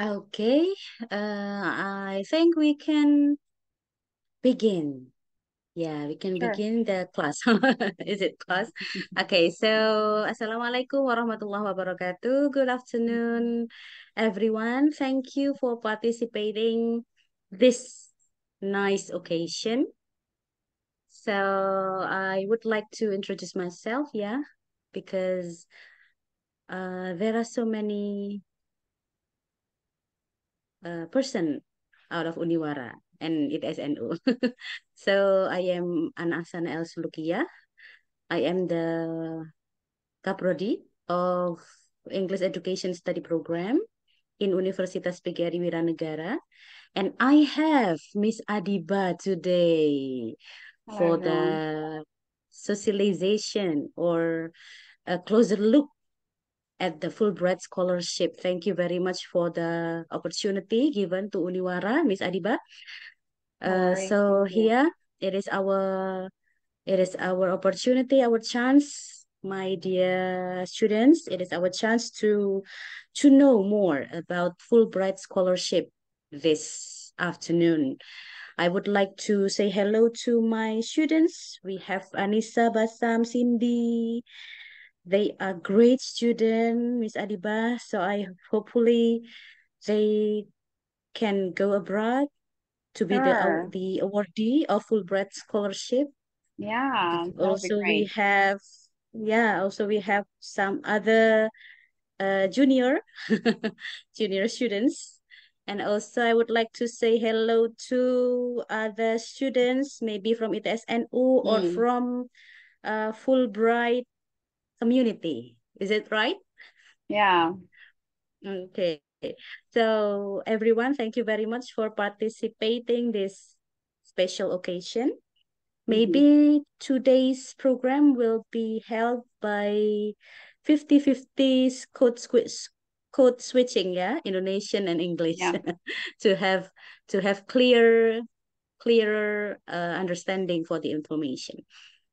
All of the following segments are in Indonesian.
Okay, uh, I think we can begin. Yeah, we can sure. begin the class. Is it class? Okay, so Assalamualaikum warahmatullahi wabarakatuh. Good afternoon, everyone. Thank you for participating this nice occasion. So I would like to introduce myself, yeah, because uh, there are so many uh, person out of Uniwara and it is NU. so I am Anasana El Sulukia. I am the Kaprodi of English Education Study Program in Universitas PGRI Wiranegara. And I have Miss Adiba today for the socialization or a closer look at the Fulbright Scholarship. Thank you very much for the opportunity given to Uniwara, Miss Adiba. Uh, right. so here it is our it is our opportunity, our chance, my dear students. It is our chance to to know more about Fulbright Scholarship this afternoon. I would like to say hello to my students. We have Anissa, Basam, Cindy, they are great student, Miss Adiba. So I hopefully they can go abroad to be sure. the, the awardee of Fulbright scholarship. Yeah. Also we have yeah, also we have some other uh, junior junior students. And also I would like to say hello to other students, maybe from ITSNU mm. or hmm. from uh, Fulbright community. Is it right? Yeah. Okay. So everyone, thank you very much for participating this special occasion. Mm-hmm. Maybe today's program will be held by 50-50 code, switch, code switching, yeah, Indonesian and English, yeah. to have to have clear, clearer uh, understanding for the information.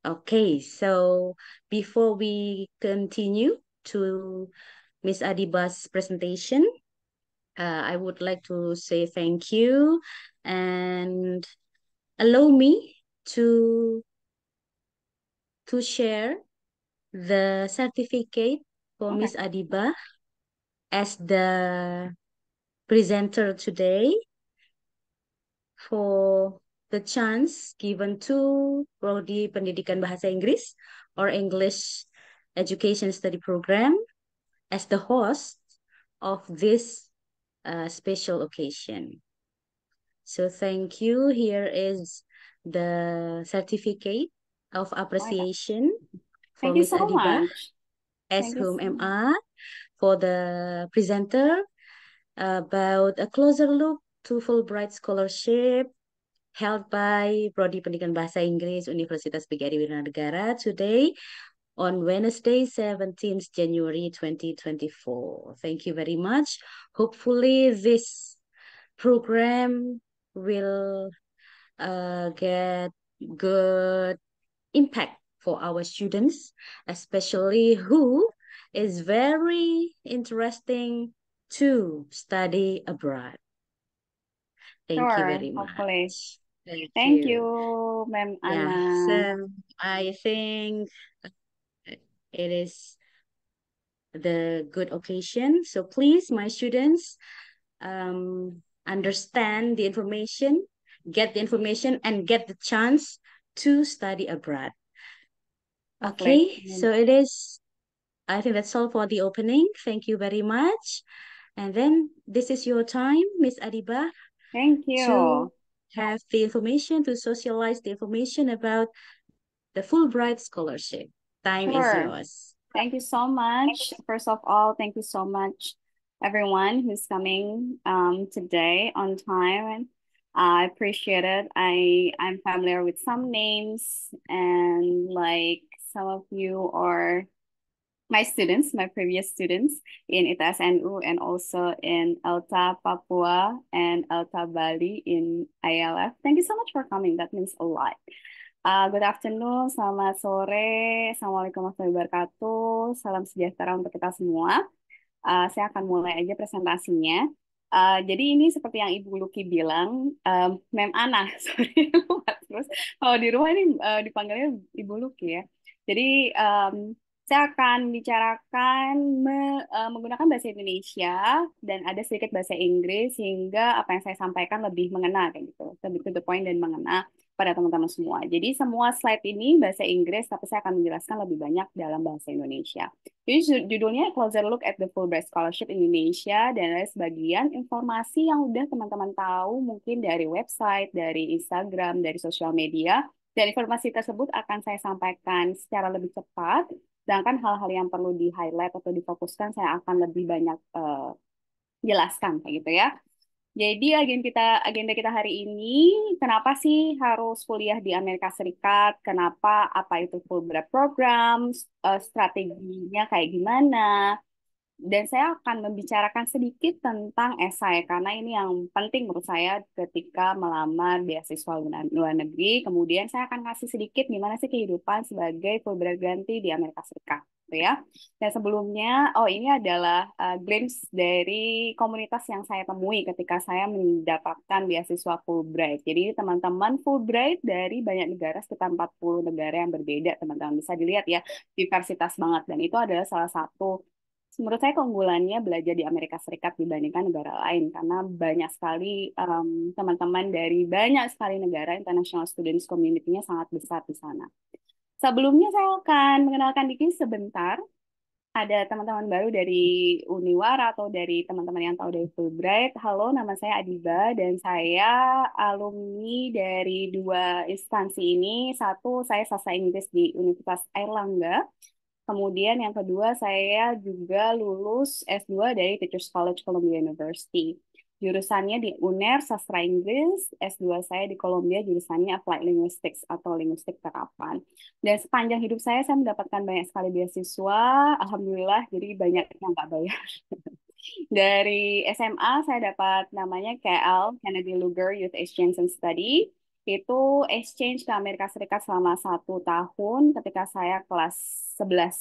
Okay, so before we continue to Miss Adiba's presentation, uh, I would like to say thank you and allow me to, to share the certificate for okay. Miss Adiba as the presenter today for the chance given to prodi pendidikan bahasa Inggris or English education study program as the host of this uh, special occasion. So thank you. Here is the certificate of appreciation for Miss so Adiba much. as thank whom am I for the presenter about a closer look to Fulbright Scholarship held by Prodi Pendidikan Bahasa Inggris Universitas Budi Negara today on Wednesday, 17th January 2024. Thank you very much. Hopefully this program will uh, get good impact for our students, especially who is very interesting to study abroad. Thank sure, you very much. Thank, Thank you, you Ma'am Anna. Yeah. So I think it is the good occasion. So please, my students, um, understand the information, get the information, and get the chance to study abroad. Okay, okay. so it is, I think that's all for the opening. Thank you very much. And then this is your time, Miss Adiba. Thank you. To have the information, to socialize the information about the Fulbright Scholarship. Time sure. is yours. Thank you so much. First of all, thank you so much, everyone who's coming um, today on time. And I appreciate it. I, I'm familiar with some names and like some of you are my students, my previous students in ITSNU and also in Alta Papua and Alta Bali in ILF. Thank you so much for coming. That means a lot. Uh, good afternoon, selamat sore, Assalamualaikum warahmatullahi wabarakatuh, salam sejahtera untuk kita semua. Uh, saya akan mulai aja presentasinya. Uh, jadi ini seperti yang Ibu Luki bilang, um, Mem Ana, sorry, terus kalau di rumah ini uh, dipanggilnya Ibu Luki ya. Jadi um, saya akan bicarakan me, uh, menggunakan bahasa Indonesia dan ada sedikit bahasa Inggris sehingga apa yang saya sampaikan lebih mengena kayak gitu, lebih to the point dan mengena pada teman-teman semua. Jadi semua slide ini bahasa Inggris tapi saya akan menjelaskan lebih banyak dalam bahasa Indonesia. Jadi judulnya Closer Look at the Fulbright Scholarship Indonesia dan ada sebagian informasi yang udah teman-teman tahu mungkin dari website, dari Instagram, dari sosial media dan informasi tersebut akan saya sampaikan secara lebih cepat Sedangkan hal-hal yang perlu di highlight atau difokuskan saya akan lebih banyak uh, jelaskan kayak gitu ya. Jadi agenda kita agenda kita hari ini kenapa sih harus kuliah di Amerika Serikat? Kenapa apa itu Fulbright program? Uh, eh, strateginya kayak gimana? dan saya akan membicarakan sedikit tentang esai karena ini yang penting menurut saya ketika melamar beasiswa luar negeri. Kemudian saya akan kasih sedikit gimana sih kehidupan sebagai fullbright ganti di Amerika Serikat, gitu ya. Dan sebelumnya, oh ini adalah uh, glimpse dari komunitas yang saya temui ketika saya mendapatkan beasiswa Fulbright. Jadi teman-teman Fulbright dari banyak negara sekitar 40 negara yang berbeda, teman-teman bisa dilihat ya, diversitas banget dan itu adalah salah satu menurut saya keunggulannya belajar di Amerika Serikat dibandingkan negara lain karena banyak sekali mmm, teman-teman um, dari banyak sekali negara international students community-nya sangat besar di sana. Sebelumnya saya akan mengenalkan diri sebentar. Ada teman-teman baru dari Uniwara atau dari teman-teman yang tahu dari Fulbright. Halo, nama saya Adiba dan saya alumni dari dua instansi ini. Satu, saya sasa Inggris di Universitas Airlangga Kemudian yang kedua saya juga lulus S2 dari Teachers College Columbia University. Jurusannya di UNER Sastra Inggris, S2 saya di Columbia jurusannya Applied Linguistics atau Linguistik Terapan. Dan sepanjang hidup saya saya mendapatkan banyak sekali beasiswa, alhamdulillah jadi banyak yang nggak bayar. dari SMA saya dapat namanya KL Kennedy Luger Youth Exchange and Study itu exchange ke Amerika Serikat selama satu tahun ketika saya kelas 11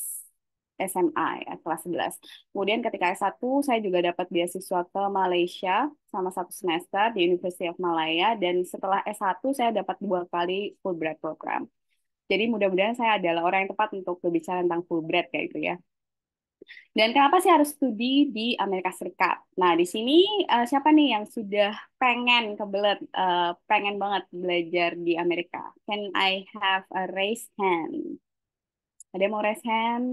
SMA ya, kelas 11. Kemudian ketika S1 saya juga dapat beasiswa ke Malaysia selama satu semester di University of Malaya dan setelah S1 saya dapat dua kali Fulbright program. Jadi mudah-mudahan saya adalah orang yang tepat untuk berbicara tentang Fulbright kayak gitu ya. Dan kenapa sih harus studi di Amerika Serikat? Nah, di sini uh, siapa nih yang sudah pengen kebelet, uh, pengen banget belajar di Amerika? Can I have a raise hand? Ada yang mau raise hand?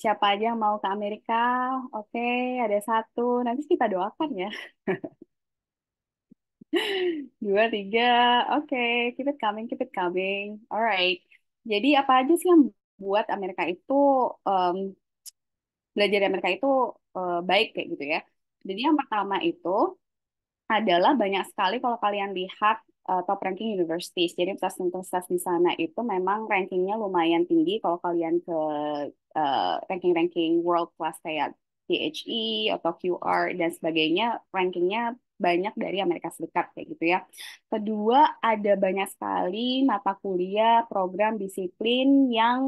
Siapa aja yang mau ke Amerika? Oke, okay, ada satu. Nanti kita doakan ya. Dua, tiga. Oke, okay. keep it coming, keep it coming. Alright. Jadi apa aja sih yang buat Amerika itu um, belajar di Amerika itu uh, baik kayak gitu ya. Jadi yang pertama itu adalah banyak sekali kalau kalian lihat uh, top ranking universities. Jadi universitas-universitas di sana itu memang rankingnya lumayan tinggi kalau kalian ke ranking eh, ranking-ranking world class kayak T.H.E atau QR dan sebagainya, rankingnya banyak dari Amerika Serikat kayak gitu ya. Kedua, ada banyak sekali mata kuliah, program, disiplin yang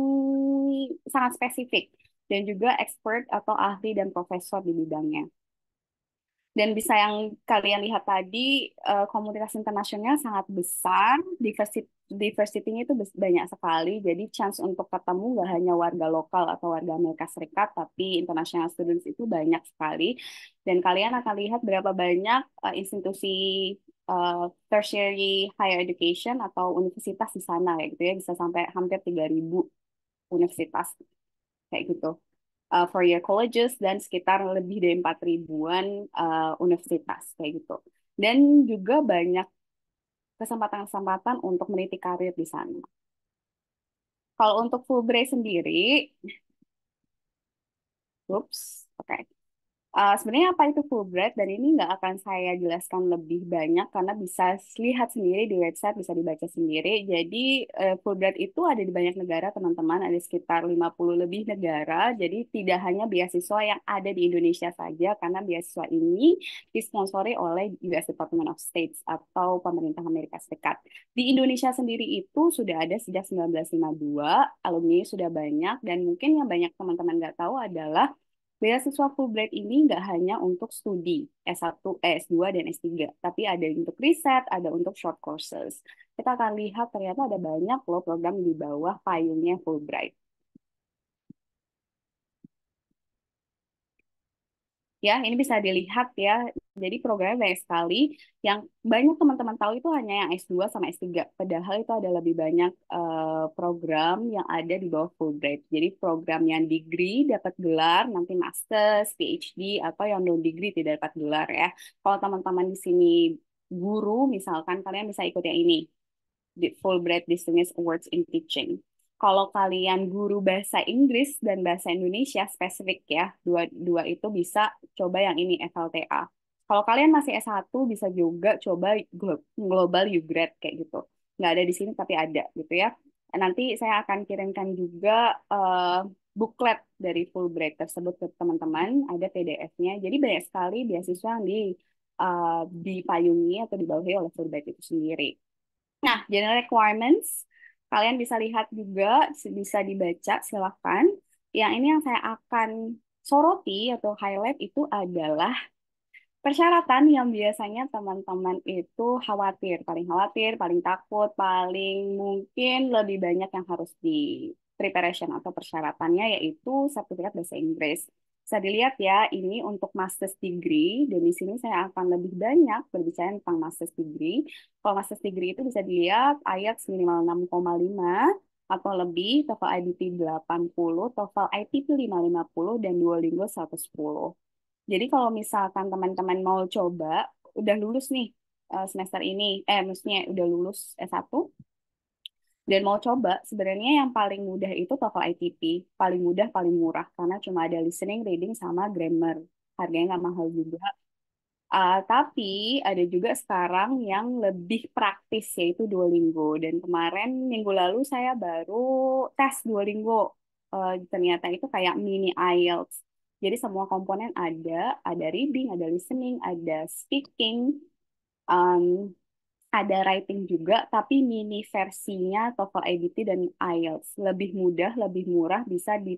sangat spesifik dan juga expert atau ahli dan profesor di bidangnya. Dan bisa yang kalian lihat tadi, eh, komunitas internasional sangat besar, diversity-nya itu banyak sekali, jadi chance untuk ketemu nggak hanya warga lokal atau warga Amerika Serikat, tapi international students itu banyak sekali. Dan kalian akan lihat berapa banyak eh, institusi uh, tertiary higher education atau universitas di sana, ya, gitu ya bisa sampai hampir 3.000 universitas kayak gitu uh, four year colleges dan sekitar lebih dari empat ribuan uh, universitas kayak gitu dan juga banyak kesempatan-kesempatan untuk meniti karir di sana. Kalau untuk Fulbright sendiri, Oops, oke. Okay. Uh, sebenarnya apa itu Fulbright dan ini nggak akan saya jelaskan lebih banyak karena bisa lihat sendiri di website, bisa dibaca sendiri. Jadi uh, eh, Fulbright itu ada di banyak negara, teman-teman, ada sekitar 50 lebih negara. Jadi tidak hanya beasiswa yang ada di Indonesia saja karena beasiswa ini disponsori oleh US Department of State atau pemerintah Amerika Serikat. Di Indonesia sendiri itu sudah ada sejak 1952, alumni sudah banyak dan mungkin yang banyak teman-teman nggak tahu adalah Beasiswa Fulbright ini nggak hanya untuk studi S1, S2, dan S3, tapi ada untuk riset, ada untuk short courses. Kita akan lihat ternyata ada banyak loh program di bawah payungnya Fulbright. ya ini bisa dilihat ya jadi programnya banyak sekali yang banyak teman-teman tahu itu hanya yang S2 sama S3 padahal itu ada lebih banyak uh, program yang ada di bawah Fulbright jadi program yang degree dapat gelar nanti master PhD atau yang non degree tidak dapat gelar ya kalau teman-teman di sini guru misalkan kalian bisa ikut yang ini di Fulbright Distinguished Awards in Teaching kalau kalian guru bahasa Inggris dan bahasa Indonesia spesifik ya, dua, dua itu bisa coba yang ini FLTA. Kalau kalian masih S1 bisa juga coba Global you UGrad kayak gitu. Nggak ada di sini tapi ada gitu ya. Nanti saya akan kirimkan juga uh, booklet dari Fulbright tersebut ke teman-teman, ada PDF-nya. Jadi banyak sekali beasiswa yang di uh, dipayungi atau dibawahi oleh Fulbright itu sendiri. Nah, general requirements Kalian bisa lihat juga, bisa dibaca, silakan Yang ini yang saya akan soroti atau highlight itu adalah persyaratan yang biasanya teman-teman itu khawatir, paling khawatir, paling takut, paling mungkin lebih banyak yang harus di preparation atau persyaratannya yaitu sertifikat bahasa Inggris. Bisa dilihat ya, ini untuk master's degree, dan di sini saya akan lebih banyak berbicara tentang master's degree. Kalau master's degree itu bisa dilihat ayat minimal 6,5, atau lebih, TOEFL IDP 80, TOEFL lima 550, dan dua Duolingo 110. Jadi kalau misalkan teman-teman mau coba, udah lulus nih eh, semester ini, eh maksudnya udah lulus S1, dan mau coba sebenarnya yang paling mudah itu TOEFL ITP paling mudah paling murah karena cuma ada listening reading sama grammar harganya nggak mahal juga uh, tapi ada juga sekarang yang lebih praktis yaitu Duolingo dan kemarin minggu lalu saya baru tes Duolingo uh, ternyata itu kayak mini IELTS jadi semua komponen ada ada reading ada listening ada speaking um, ada writing juga, tapi mini versinya TOEFL IBT dan IELTS lebih mudah, lebih murah, bisa di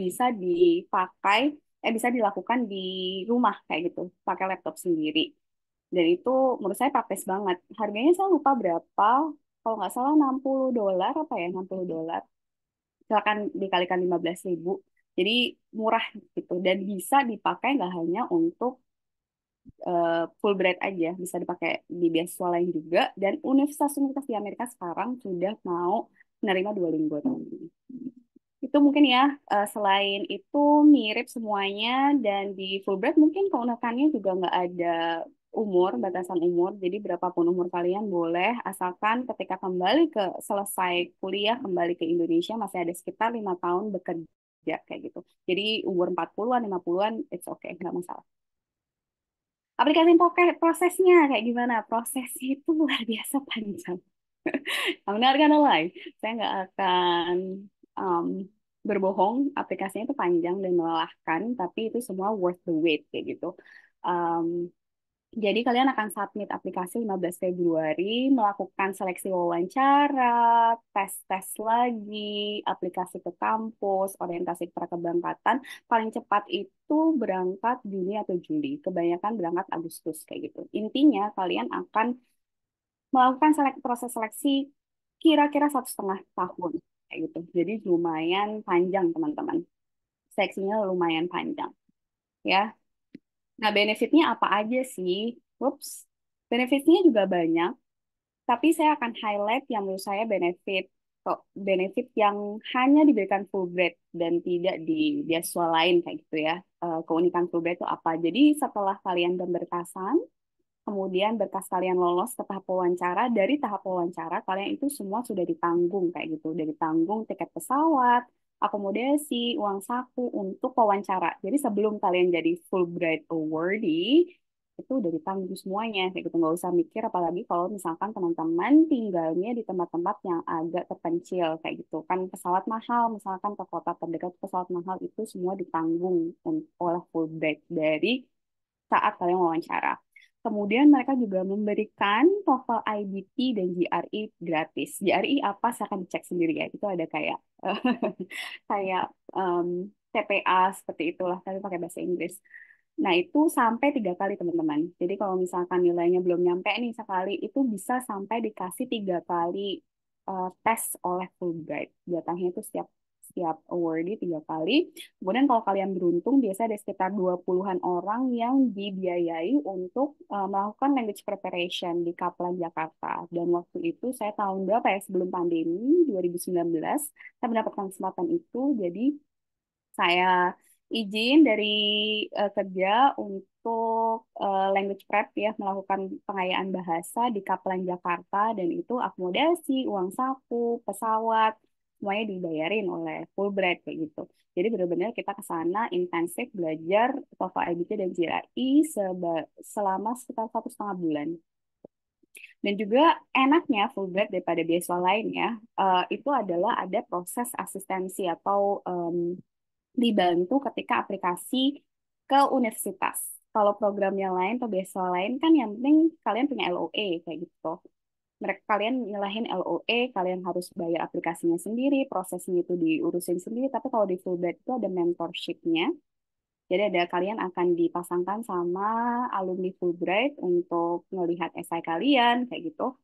bisa dipakai, eh bisa dilakukan di rumah kayak gitu, pakai laptop sendiri. Dan itu menurut saya praktis banget. Harganya saya lupa berapa, kalau nggak salah 60 dolar apa ya, 60 dolar. Silakan dikalikan 15 ribu. Jadi murah gitu dan bisa dipakai nggak hanya untuk Eh, uh, bread aja bisa dipakai di beasiswa lain juga dan universitas-universitas di Amerika sekarang sudah mau menerima dua linggo tahun itu mungkin ya uh, selain itu mirip semuanya dan di full bread mungkin keunikannya juga nggak ada umur batasan umur jadi berapapun umur kalian boleh asalkan ketika kembali ke selesai kuliah kembali ke Indonesia masih ada sekitar lima tahun bekerja kayak gitu jadi umur 40-an 50-an it's okay nggak masalah aplikasi prosesnya kayak gimana prosesnya itu luar biasa panjang Kamu not gonna saya nggak akan um, berbohong aplikasinya itu panjang dan melelahkan tapi itu semua worth the wait kayak gitu um, jadi kalian akan submit aplikasi 15 Februari, melakukan seleksi wawancara, tes-tes lagi, aplikasi ke kampus, orientasi keberangkatan. Paling cepat itu berangkat Juni atau Juli. Kebanyakan berangkat Agustus kayak gitu. Intinya kalian akan melakukan selek proses seleksi kira-kira satu setengah tahun kayak gitu. Jadi lumayan panjang teman-teman. Seleksinya lumayan panjang. Ya, Nah, benefitnya apa aja sih? Ups, benefitnya juga banyak. Tapi saya akan highlight yang menurut saya benefit kok benefit yang hanya diberikan Fulbright dan tidak di beasiswa lain kayak gitu ya. Eh, keunikan Fulbright itu apa? Jadi setelah kalian pemberkasan, kemudian berkas kalian lolos ke tahap wawancara, dari tahap wawancara kalian itu semua sudah ditanggung kayak gitu, dari tanggung tiket pesawat, akomodasi, uang saku untuk wawancara. Jadi sebelum kalian jadi Fulbright awardee, itu udah ditanggung semuanya kayak gitu nggak usah mikir apalagi kalau misalkan teman-teman tinggalnya di tempat-tempat yang agak terpencil kayak gitu kan pesawat mahal misalkan ke kota terdekat pesawat mahal itu semua ditanggung oleh Fulbright dari saat kalian wawancara Kemudian mereka juga memberikan TOEFL IBT dan GRE gratis. GRE apa saya akan cek sendiri ya. Itu ada kayak kayak um, mmm, TPA seperti itulah tapi pakai bahasa Inggris. Nah, itu sampai tiga kali, teman-teman. Jadi, kalau misalkan nilainya belum nyampe nih sekali, itu bisa sampai dikasih tiga kali uh, tes oleh Fulbright. datangnya itu setiap setiap awardee tiga kali. Kemudian kalau kalian beruntung, biasanya ada sekitar 20-an orang yang dibiayai untuk uh, melakukan language preparation di Kaplan, Jakarta. Dan waktu itu saya tahun berapa ya, sebelum pandemi 2019, saya mendapatkan kesempatan itu. Jadi saya izin dari uh, kerja untuk uh, language prep ya melakukan pengayaan bahasa di Kaplan Jakarta dan itu akomodasi, uang saku, pesawat, semuanya dibayarin oleh Fulbright kayak gitu. Jadi benar-benar kita ke sana intensif belajar TOEFL IBT dan JRI selama sekitar satu setengah bulan. Dan juga enaknya Fulbright daripada beasiswa lain ya, uh, itu adalah ada proses asistensi atau um, dibantu ketika aplikasi ke universitas. Kalau programnya lain atau beasiswa lain kan yang penting kalian punya LOA e, kayak gitu mereka kalian nyalahin LOE, kalian harus bayar aplikasinya sendiri, prosesnya itu diurusin sendiri. Tapi kalau di Fulbright itu ada mentorshipnya. Jadi ada kalian akan dipasangkan sama alumni Fulbright untuk melihat esai kalian kayak gitu.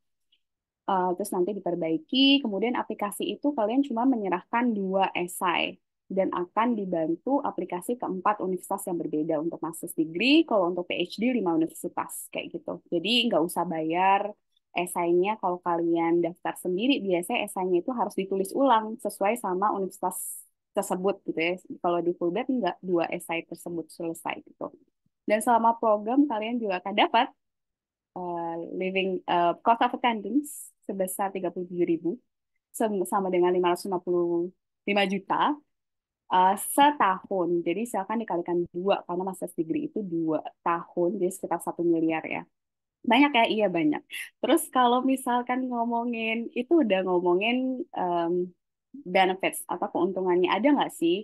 Uh, terus nanti diperbaiki. Kemudian aplikasi itu kalian cuma menyerahkan dua esai dan akan dibantu aplikasi keempat universitas yang berbeda untuk master's degree, kalau untuk PhD lima universitas kayak gitu. Jadi nggak usah bayar esainya kalau kalian daftar sendiri biasanya esainya itu harus ditulis ulang sesuai sama universitas tersebut gitu ya. Kalau di Fulbright enggak dua esai tersebut selesai gitu. Dan selama program kalian juga akan dapat uh, living uh, cost of attendance sebesar 37.000 sama dengan lima ratus lima juta uh, setahun. Jadi silakan dikalikan dua karena master's degree itu dua tahun, jadi sekitar satu miliar ya. Banyak ya, iya banyak. Terus kalau misalkan ngomongin, itu udah ngomongin um, benefits atau keuntungannya, ada nggak sih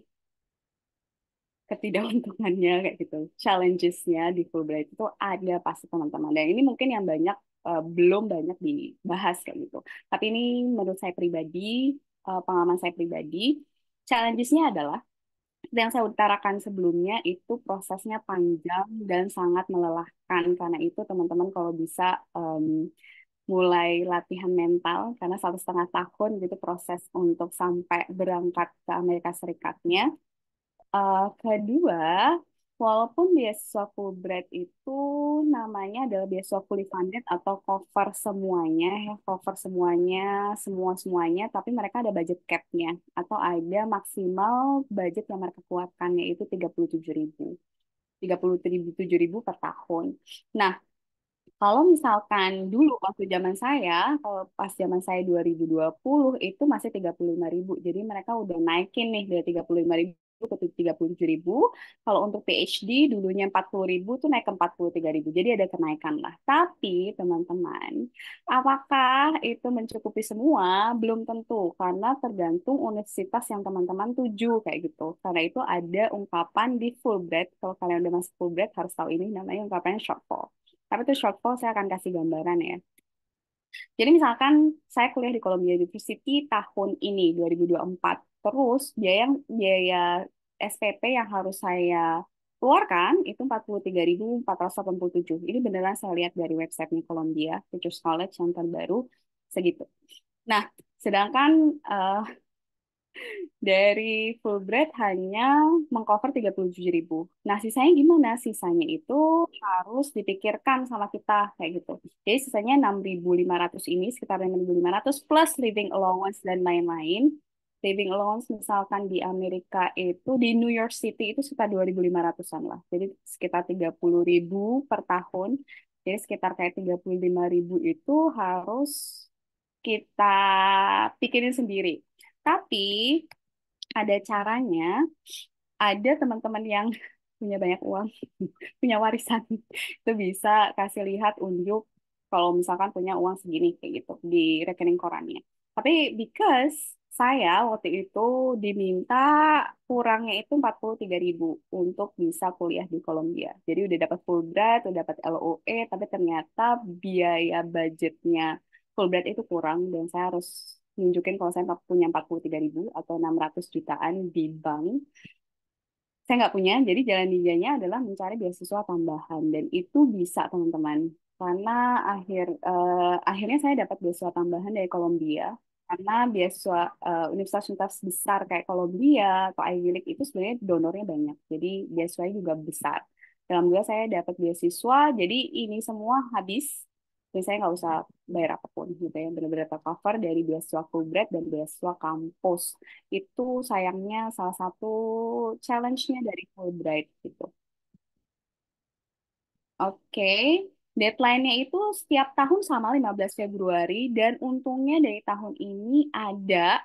ketidakuntungannya kayak gitu, challengesnya di Fulbright itu ada pasti teman-teman. Dan ini mungkin yang banyak uh, belum banyak dibahas kayak gitu. Tapi ini menurut saya pribadi, uh, pengalaman saya pribadi, challengesnya adalah seperti yang saya utarakan sebelumnya, itu prosesnya panjang dan sangat melelahkan. Karena itu teman-teman kalau bisa um, mulai latihan mental, karena satu setengah tahun gitu proses untuk sampai berangkat ke Amerika Serikatnya. Uh, kedua, Walaupun beasiswa Fulbright itu namanya adalah beasiswa fully funded atau cover semuanya, ya, cover semuanya, semua-semuanya, tapi mereka ada budget capnya atau ada maksimal budget yang mereka kuatkan yaitu tujuh ribu. ribu per tahun. Nah, kalau misalkan dulu waktu zaman saya, kalau pas zaman saya 2020 itu masih lima ribu. Jadi mereka udah naikin nih dari lima ribu ke ribu Kalau untuk PhD dulunya empat ribu tuh naik ke ribu Jadi ada kenaikan lah. Tapi teman-teman, apakah itu mencukupi semua? Belum tentu karena tergantung universitas yang teman-teman tuju kayak gitu. Karena itu ada ungkapan di Fulbright. Kalau kalian udah masuk Fulbright harus tahu ini namanya ungkapannya shortfall. Tapi itu shortfall saya akan kasih gambaran ya. Jadi misalkan saya kuliah di Columbia University tahun ini 2024, terus biaya biaya SPP yang harus saya keluarkan itu 43.487. Ini beneran saya lihat dari websitenya Columbia Teachers College yang terbaru segitu. Nah, sedangkan uh, dari Fulbright hanya mengcover 37.000. Nah, sisanya gimana? Sisanya itu harus dipikirkan sama kita kayak gitu. Jadi sisanya 6.500 ini sekitar 6.500 plus living allowance dan lain-lain Saving allowance misalkan di Amerika itu di New York City itu sekitar 2.500-an lah. Jadi sekitar 30.000 per tahun. Jadi sekitar kayak 35.000 itu harus kita pikirin sendiri. Tapi ada caranya, ada teman-teman yang punya banyak uang, punya warisan, itu bisa kasih lihat unjuk kalau misalkan punya uang segini kayak gitu di rekening korannya. Tapi because saya waktu itu diminta kurangnya itu 43 ribu untuk bisa kuliah di Kolombia. Jadi udah dapat Fulbright, udah dapat LOE, tapi ternyata biaya budgetnya full Fulbright itu kurang dan saya harus nunjukin kalau saya punya 43 ribu atau 600 jutaan di bank. Saya nggak punya, jadi jalan ninjanya adalah mencari beasiswa tambahan dan itu bisa teman-teman karena akhir uh, akhirnya saya dapat beasiswa tambahan dari Kolombia karena beasiswa uh, eh, universitas-universitas besar kayak Columbia atau Ivy League itu sebenarnya donornya banyak. Jadi beasiswanya juga besar. Dalam dua saya dapat beasiswa, jadi ini semua habis dan saya nggak usah bayar apapun gitu ya. Benar-benar tercover dari beasiswa Fulbright dan beasiswa kampus. Itu sayangnya salah satu challenge-nya dari Fulbright gitu. Oke, okay. Deadline-nya itu setiap tahun sama 15 Februari dan untungnya dari tahun ini ada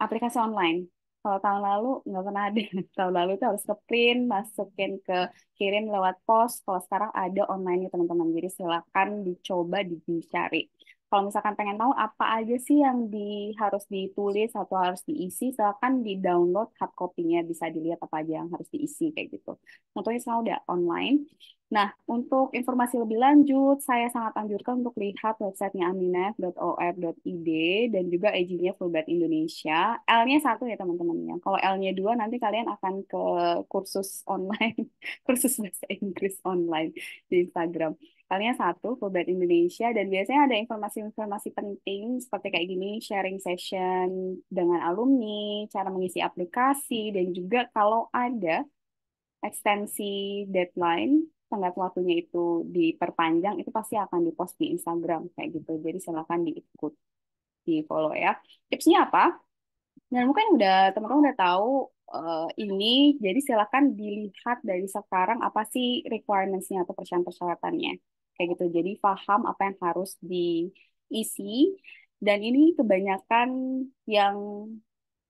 aplikasi online. Kalau tahun lalu nggak pernah ada. tahun lalu itu harus ke print, masukin ke kirim lewat pos. Kalau sekarang ada online nya teman-teman. Jadi silakan dicoba dicari kalau misalkan pengen tahu apa aja sih yang di, harus ditulis atau harus diisi, silakan di download hard copy-nya, bisa dilihat apa aja yang harus diisi kayak gitu. Untungnya saya udah online. Nah, untuk informasi lebih lanjut, saya sangat anjurkan untuk lihat websitenya aminef.or.id dan juga IG-nya Fulbright Indonesia. L-nya satu ya teman-teman ya. Kalau L-nya dua, nanti kalian akan ke kursus online, kursus bahasa Inggris online di Instagram. Kalian satu Fulbright Indonesia dan biasanya ada informasi-informasi penting seperti kayak gini sharing session dengan alumni, cara mengisi aplikasi dan juga kalau ada ekstensi deadline tanggal waktunya itu diperpanjang itu pasti akan dipost di Instagram kayak gitu. Jadi silahkan diikut, di follow ya. Tipsnya apa? Nah, mungkin udah teman-teman udah tahu uh, ini, jadi silakan dilihat dari sekarang apa sih requirements atau persyaratan-persyaratannya kayak gitu jadi paham apa yang harus diisi dan ini kebanyakan yang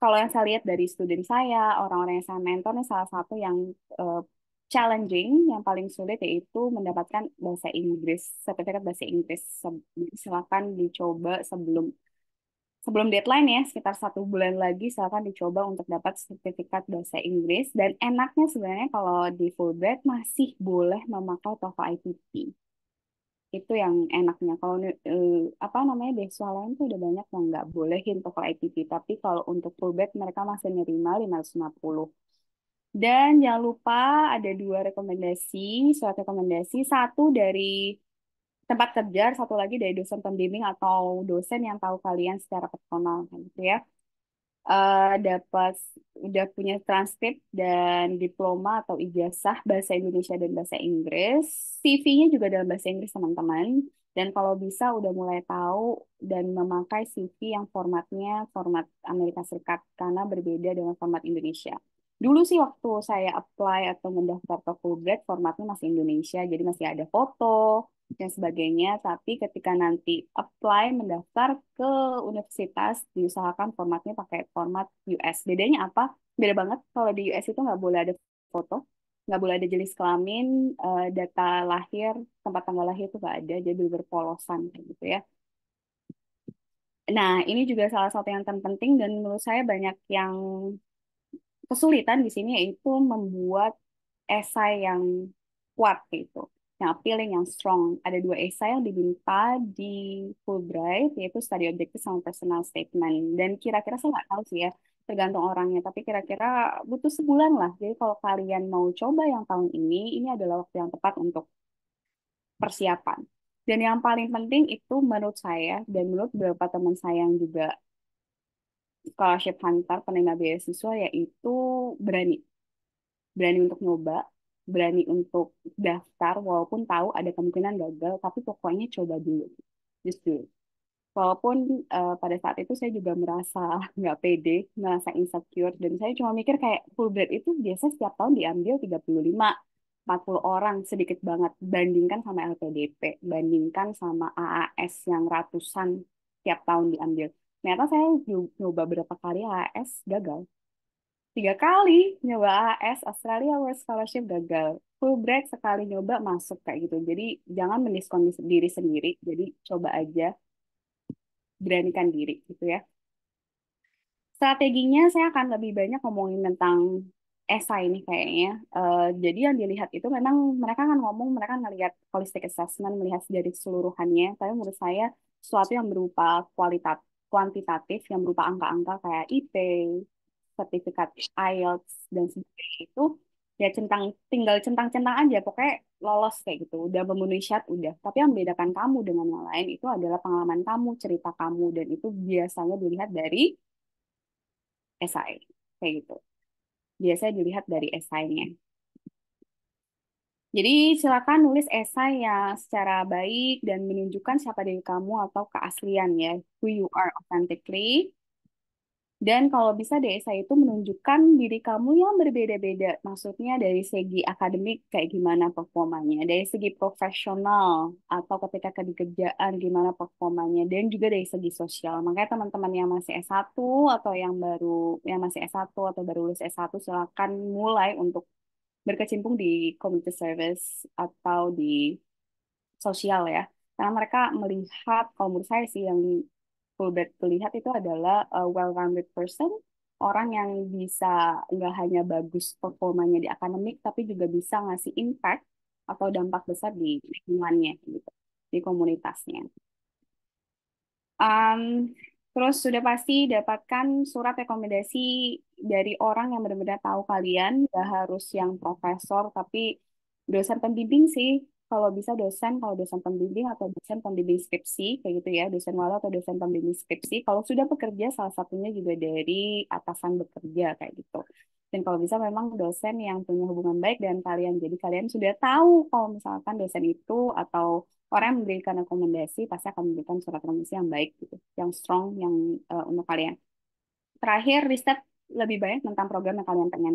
kalau yang saya lihat dari student saya orang-orang yang saya mentor ini salah satu yang uh, challenging yang paling sulit yaitu mendapatkan bahasa Inggris sertifikat bahasa Inggris silakan dicoba sebelum sebelum deadline ya sekitar satu bulan lagi silakan dicoba untuk dapat sertifikat bahasa Inggris dan enaknya sebenarnya kalau di Fulbright masih boleh memakai TOEFL IPT itu yang enaknya kalau uh, apa namanya beasiswa lain tuh udah banyak yang nggak bolehin TOEFL ITP tapi kalau untuk fullback mereka masih nerima 550 dan jangan lupa ada dua rekomendasi surat rekomendasi satu dari tempat kerja satu lagi dari dosen pembimbing atau dosen yang tahu kalian secara personal gitu ya uh, dapat udah punya transkrip dan diploma atau ijazah bahasa Indonesia dan bahasa Inggris. CV-nya juga dalam bahasa Inggris, teman-teman. Dan kalau bisa udah mulai tahu dan memakai CV yang formatnya format Amerika Serikat karena berbeda dengan format Indonesia. Dulu sih waktu saya apply atau mendaftar ke Fulbright formatnya masih Indonesia, jadi masih ada foto, dan sebagainya. Tapi ketika nanti apply mendaftar ke universitas, diusahakan formatnya pakai format US. Bedanya apa? Beda banget kalau di US itu nggak boleh ada foto, nggak boleh ada jenis kelamin, eh, data lahir, tempat tanggal lahir itu nggak ada, jadi berpolosan gitu ya. Nah, ini juga salah satu yang terpenting dan menurut saya banyak yang kesulitan di sini yaitu membuat esai yang kuat gitu yang nah, appealing, yang strong. Ada dua esai yang diminta di Fulbright, yaitu study objective sama personal statement. Dan kira-kira saya nggak tahu sih ya, tergantung orangnya, tapi kira-kira butuh sebulan lah. Jadi kalau kalian mau coba yang tahun ini, ini adalah waktu yang tepat untuk persiapan. Dan yang paling penting itu menurut saya, dan menurut beberapa teman saya yang juga scholarship hunter, penerima beasiswa, yaitu berani. Berani untuk nyoba, berani untuk daftar walaupun tahu ada kemungkinan gagal tapi pokoknya coba dulu just do it. walaupun uh, pada saat itu saya juga merasa nggak pede merasa insecure dan saya cuma mikir kayak full grade itu biasa setiap tahun diambil 35 40 orang sedikit banget bandingkan sama LPDP bandingkan sama AAS yang ratusan setiap tahun diambil ternyata saya nyoba beberapa kali AAS gagal Tiga kali nyoba AS Australia World Scholarship gagal. full break sekali nyoba masuk kayak gitu. Jadi jangan mendiskon diri sendiri. Jadi coba aja beranikan diri gitu ya. Strateginya saya akan lebih banyak ngomongin tentang esai ini kayaknya. Uh, jadi yang dilihat itu memang mereka kan ngomong, mereka ngelihat holistic assessment, melihat dari keseluruhannya. Tapi menurut saya sesuatu yang berupa kualitatif kuantitatif yang berupa angka-angka kayak IP, sertifikat IELTS dan sebagainya itu ya centang tinggal centang-centang aja pokoknya lolos kayak gitu udah memenuhi syarat udah tapi yang membedakan kamu dengan yang lain itu adalah pengalaman kamu cerita kamu dan itu biasanya dilihat dari SI kayak gitu biasanya dilihat dari SI-nya jadi silakan nulis esai yang secara baik dan menunjukkan siapa diri kamu atau keaslian ya who you are authentically dan kalau bisa DSA itu menunjukkan diri kamu yang berbeda-beda. Maksudnya dari segi akademik kayak gimana performanya, dari segi profesional atau ketika kerjaan gimana performanya, dan juga dari segi sosial. Makanya teman-teman yang masih S1 atau yang baru yang masih S1 atau baru lulus S1 silakan mulai untuk berkecimpung di community service atau di sosial ya. Karena mereka melihat, kalau menurut saya sih yang Fulbright terlihat itu adalah eh, well-rounded person, orang yang bisa nggak hanya bagus performanya di akademik, tapi juga bisa ngasih impact atau dampak besar di lingkungannya gitu, di komunitasnya. Um, Terus sudah pasti dapatkan surat rekomendasi dari orang yang benar-benar tahu kalian, gak harus yang profesor, tapi dosen pembimbing sih kalau bisa dosen, kalau dosen pembimbing atau dosen pembimbing skripsi, kayak gitu ya, dosen wala atau dosen pembimbing skripsi, kalau sudah bekerja salah satunya juga dari atasan bekerja, kayak gitu. Dan kalau bisa memang dosen yang punya hubungan baik dengan kalian, jadi kalian sudah tahu kalau misalkan dosen itu atau orang yang memberikan rekomendasi pasti akan memberikan surat rekomendasi yang baik, gitu, yang strong, yang uh, untuk kalian. Terakhir, riset lebih baik tentang program yang kalian pengen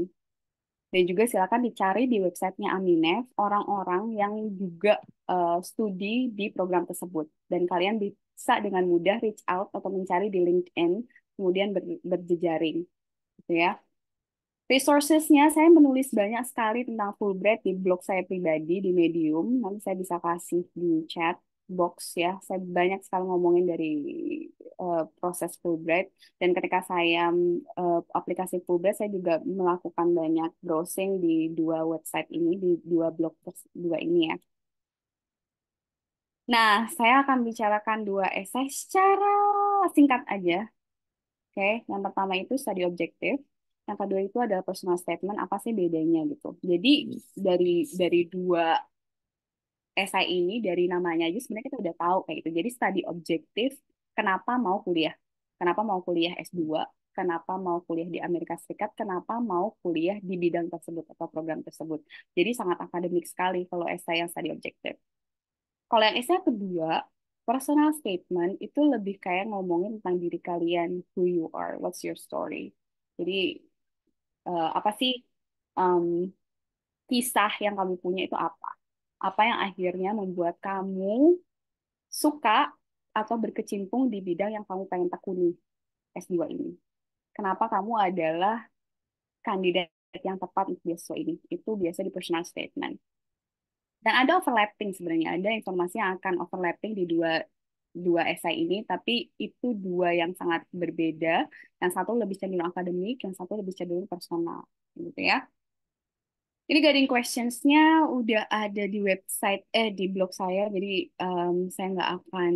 dan juga silakan dicari di websitenya Aminef orang-orang yang juga uh, studi di program tersebut. Dan kalian bisa dengan mudah reach out atau mencari di LinkedIn, kemudian ber berjejaring. Gitu ya. Resourcesnya saya menulis banyak sekali tentang Fulbright di blog saya pribadi di Medium. Nanti saya bisa kasih di chat box ya. Saya banyak sekali ngomongin dari uh, proses Fulbright dan ketika saya uh, aplikasi Fulbright saya juga melakukan banyak browsing di dua website ini di dua blog dua ini ya. Nah, saya akan bicarakan dua esai secara singkat aja. Oke, okay. yang pertama itu study objektif, yang kedua itu adalah personal statement apa sih bedanya gitu jadi hmm. dari dari dua esai ini dari namanya aja sebenarnya kita udah tahu kayak gitu. Jadi studi objektif kenapa mau kuliah? Kenapa mau kuliah S2? Kenapa mau kuliah di Amerika Serikat? Kenapa mau kuliah di bidang tersebut atau program tersebut? Jadi sangat akademik sekali kalau esai yang studi objektif. Kalau yang esai kedua, personal statement itu lebih kayak ngomongin tentang diri kalian, who you are, what's your story. Jadi uh, apa sih um, kisah yang kamu punya itu apa? apa yang akhirnya membuat kamu suka atau berkecimpung di bidang yang kamu pengen tekuni S2 ini. Kenapa kamu adalah kandidat yang tepat untuk beasiswa ini? Itu biasa di personal statement. Dan ada overlapping sebenarnya, ada informasi yang akan overlapping di dua dua esai ini, tapi itu dua yang sangat berbeda. Yang satu lebih cenderung akademik, yang satu lebih cenderung personal, gitu ya. Ini guiding questions-nya udah ada di website eh di blog saya, jadi um, saya nggak akan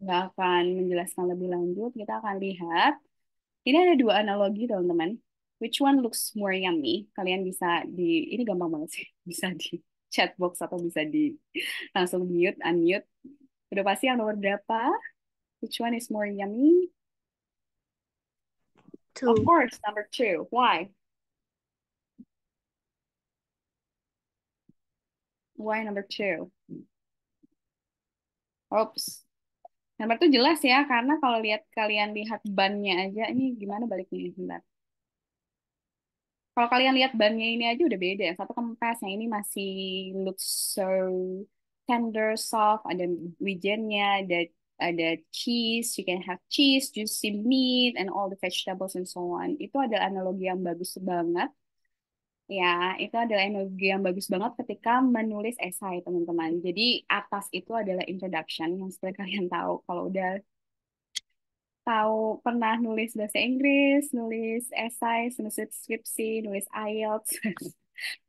nggak akan menjelaskan lebih lanjut. Kita akan lihat. Ini ada dua analogi teman-teman. Which one looks more yummy? Kalian bisa di ini gampang banget sih, bisa di chat box atau bisa di langsung mute unmute. Udah pasti yang nomor berapa? Which one is more yummy? Two. Of course, number two. Why? Why number two? Oops. Number two jelas ya, karena kalau lihat kalian lihat bannya aja, ini gimana baliknya sebentar. Kalau kalian lihat bannya ini aja udah beda. Ya, satu kempes, yang ini masih looks so tender, soft, ada wijennya, ada ada cheese, you can have cheese, juicy meat, and all the vegetables and so on. Itu adalah analogi yang bagus banget Ya, itu adalah energi yang bagus banget ketika menulis esai, teman-teman. Jadi, atas itu adalah introduction yang seperti kalian tahu. Kalau udah tahu pernah nulis bahasa Inggris, nulis esai, nulis skripsi, nulis IELTS,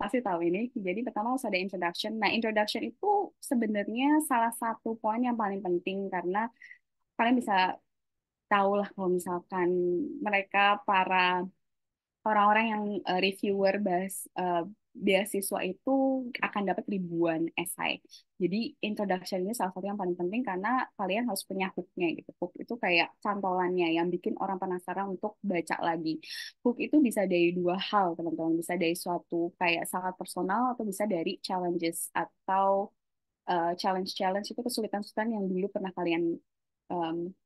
pasti tahu ini. Jadi, pertama harus ada introduction. Nah, introduction itu sebenarnya salah satu poin yang paling penting karena kalian bisa tahu lah kalau misalkan mereka para orang-orang yang uh, reviewer bahas uh, eh, beasiswa itu akan dapat ribuan esai. Jadi introduction ini salah satu yang paling penting karena kalian harus punya hooknya gitu. Hook itu kayak cantolannya yang bikin orang penasaran untuk baca lagi. Hook itu bisa dari dua hal teman-teman. Bisa dari suatu kayak sangat personal atau bisa dari challenges atau eh, challenge-challenge uh, itu kesulitan-kesulitan yang dulu pernah kalian um,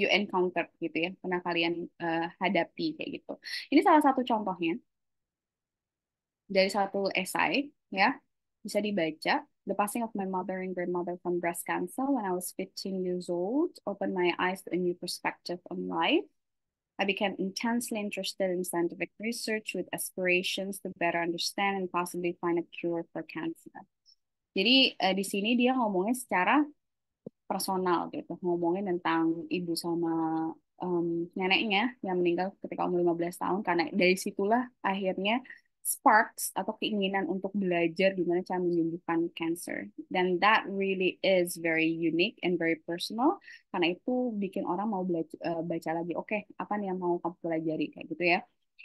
you encounter gitu ya pernah kalian uh, hadapi kayak gitu ini salah satu contohnya dari satu esai ya bisa dibaca The passing of my mother and grandmother from breast cancer when I was 15 years old opened my eyes to a new perspective on life. I became intensely interested in scientific research with aspirations to better understand and possibly find a cure for cancer. Jadi uh, di sini dia ngomongnya secara personal gitu ngomongin tentang ibu sama um, neneknya yang meninggal ketika umur 15 tahun karena dari situlah akhirnya sparks atau keinginan untuk belajar gimana cara menyembuhkan cancer. Dan that really is very unique and very personal karena itu bikin orang mau belajar, uh, eh, baca lagi, oke, okay, apa nih yang mau kamu pelajari kayak gitu ya.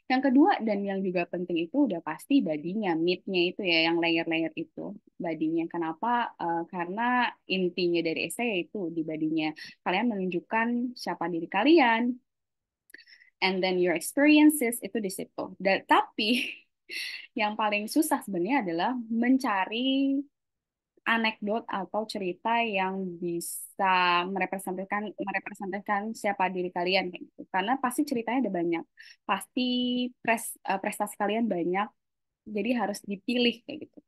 Yang kedua dan yang juga penting itu udah pasti badinya, midnya itu ya, yang layer-layer itu badinya. Kenapa? Uh, karena intinya dari essay itu di badinya kalian menunjukkan siapa diri kalian, and then your experiences itu di situ. tapi yang paling susah sebenarnya adalah mencari anekdot atau cerita yang bisa merepresentasikan merepresentasikan siapa diri kalian kayak gitu. Karena pasti ceritanya ada banyak. Pasti pres, uh, prestasi kalian banyak. Jadi harus dipilih kayak gitu.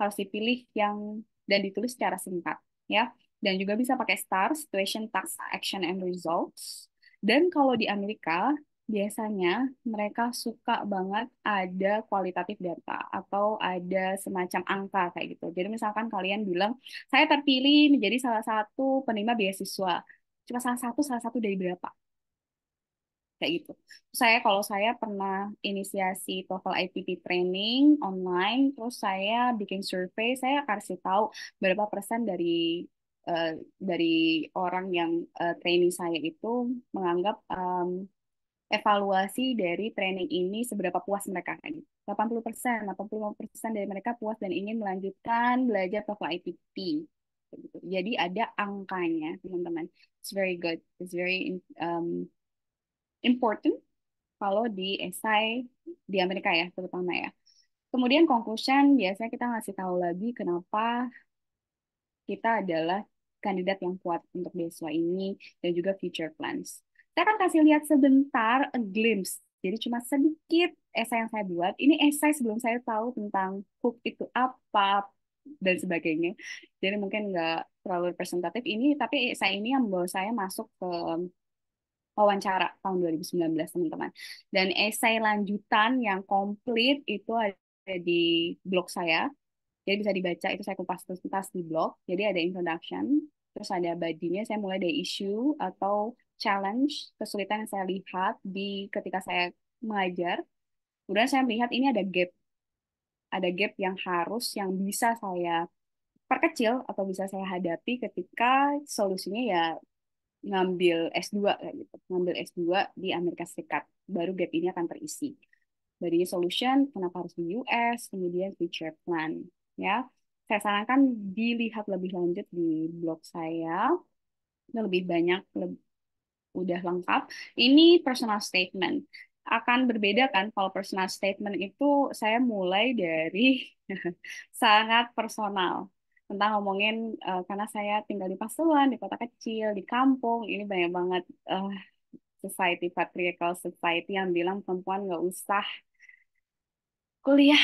Harus dipilih yang dan ditulis secara singkat ya. Dan juga bisa pakai star, situation, task, action and results. Dan kalau di Amerika biasanya mereka suka banget ada kualitatif data atau ada semacam angka kayak gitu. Jadi misalkan kalian bilang, saya terpilih menjadi salah satu penerima beasiswa. Cuma salah satu, salah satu dari berapa? Kayak gitu. saya kalau saya pernah inisiasi TOEFL ITP training online, terus saya bikin survei, saya kasih tahu berapa persen dari uh, dari orang yang uh, training saya itu menganggap um, evaluasi dari training ini seberapa puas mereka kan. 80%, 85% dari mereka puas dan ingin melanjutkan belajar TOEFL IPT gitu. Jadi ada angkanya, teman-teman. It's very good. It's very um, important kalau di SI di Amerika ya, terutama ya. Kemudian conclusion, biasanya kita ngasih tahu lagi kenapa kita adalah kandidat yang kuat untuk beasiswa ini dan juga future plans saya akan kasih lihat sebentar a glimpse. Jadi cuma sedikit esai yang saya buat. Ini esai sebelum saya tahu tentang hook itu apa dan sebagainya. Jadi mungkin nggak terlalu representatif ini, tapi esai ini yang membawa saya masuk ke wawancara tahun 2019 teman-teman. Dan esai lanjutan yang komplit itu ada di blog saya. Jadi bisa dibaca itu saya kupas tuntas di blog. Jadi ada introduction, terus ada badinya saya mulai dari issue atau challenge, kesulitan yang saya lihat di ketika saya mengajar. Kemudian saya melihat ini ada gap. Ada gap yang harus, yang bisa saya perkecil atau bisa saya hadapi ketika solusinya ya ngambil S2 kayak gitu. Ngambil S2 di Amerika Serikat. Baru gap ini akan terisi. Dari solution, kenapa harus di US, kemudian future plan. ya Saya sarankan dilihat lebih lanjut di blog saya. Lebih banyak, lebih udah lengkap. Ini personal statement. Akan berbeda kan kalau personal statement itu saya mulai dari sangat personal tentang ngomongin uh, karena saya tinggal di Pasuruan, di kota kecil, di kampung, ini banyak banget uh, society patriarchal society yang bilang perempuan nggak usah kuliah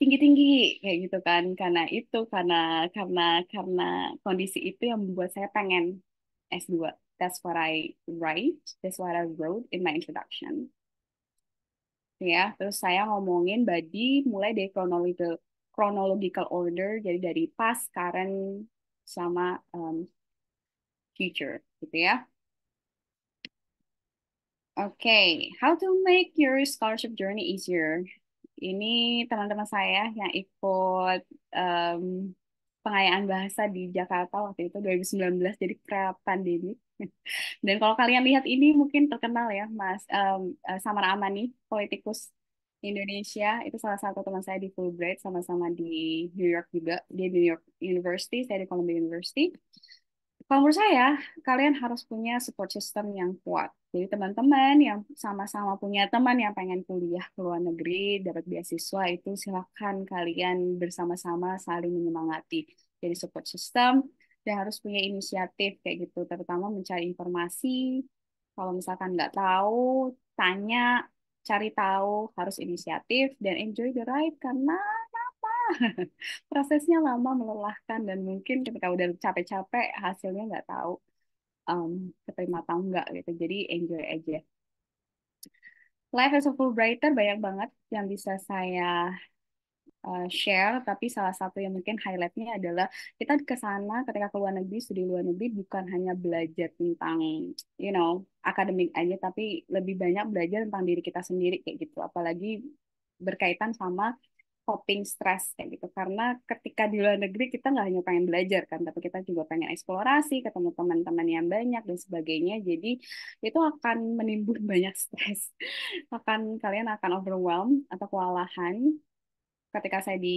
tinggi-tinggi kayak gitu kan karena itu karena karena karena kondisi itu yang membuat saya pengen S2 That's what I write. That's what I wrote in my introduction. Ya, terus saya ngomongin body mulai dari chronological, chronological order, jadi dari past, current, sama um, future, gitu ya. Oke, okay. how to make your scholarship journey easier? Ini teman-teman saya yang ikut um, pengayaan bahasa di Jakarta waktu itu 2019 jadi pra pandemic Dan kalau kalian lihat ini mungkin terkenal ya Mas um, eh, Samara Amani, politikus Indonesia, itu salah satu teman saya di Fulbright sama-sama di New York juga, dia di New York University, saya di Columbia University. Kalau menurut saya, kalian harus punya support system yang kuat. Jadi teman-teman yang sama-sama punya teman yang pengen kuliah ke luar negeri, dapat beasiswa itu silahkan kalian bersama-sama saling menyemangati. Jadi support system, dan harus punya inisiatif kayak gitu terutama mencari informasi kalau misalkan nggak tahu tanya cari tahu harus inisiatif dan enjoy the ride karena apa prosesnya lama melelahkan dan mungkin ketika udah capek-capek hasilnya nggak tahu um, keterima atau enggak gitu jadi enjoy aja Life as a full Fulbrighter banyak banget yang bisa saya Eh, share, tapi salah satu yang mungkin highlightnya adalah kita ke sana ketika ke luar negeri, studi luar negeri bukan hanya belajar tentang, you know, akademik aja, tapi lebih banyak belajar tentang diri kita sendiri kayak gitu. Apalagi berkaitan sama coping stress kayak gitu karena ketika di luar negeri kita nggak hanya pengen belajar kan tapi kita juga pengen eksplorasi ketemu teman-teman yang banyak dan sebagainya jadi itu akan menimbul banyak stres akan kalian akan overwhelmed atau kewalahan ketika saya di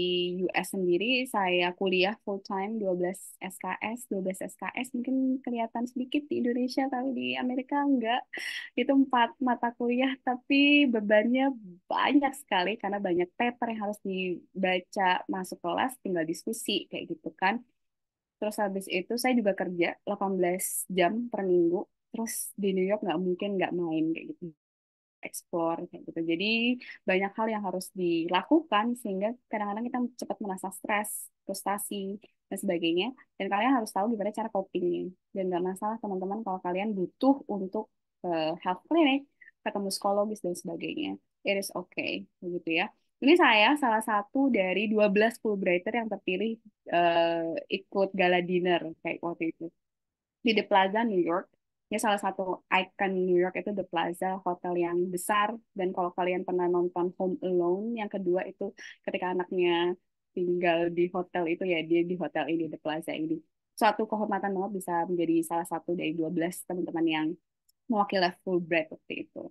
US sendiri, saya kuliah full time 12 SKS, 12 SKS mungkin kelihatan sedikit di Indonesia, tapi di Amerika enggak. Itu empat mata kuliah, tapi bebannya banyak sekali karena banyak paper yang harus dibaca masuk kelas, tinggal diskusi, kayak gitu kan. Terus habis itu saya juga kerja 18 jam per minggu, terus di New York nggak mungkin nggak main kayak gitu explore kayak gitu. Jadi banyak hal yang harus dilakukan sehingga kadang-kadang kita cepat merasa stres, frustasi dan sebagainya. Dan kalian harus tahu gimana cara copingnya. Dan gak masalah teman-teman kalau kalian butuh untuk uh, health clinic, ketemu psikologis dan sebagainya. It is okay, begitu ya. Ini saya salah satu dari 12 Fulbrighter yang terpilih uh, ikut gala dinner kayak waktu itu di The Plaza New York ya salah satu ikon New York itu The Plaza hotel yang besar dan kalau kalian pernah nonton Home Alone yang kedua itu ketika anaknya tinggal di hotel itu ya dia di hotel ini The Plaza ini suatu kehormatan banget bisa menjadi salah satu dari 12 teman-teman yang mewakili full bread waktu itu.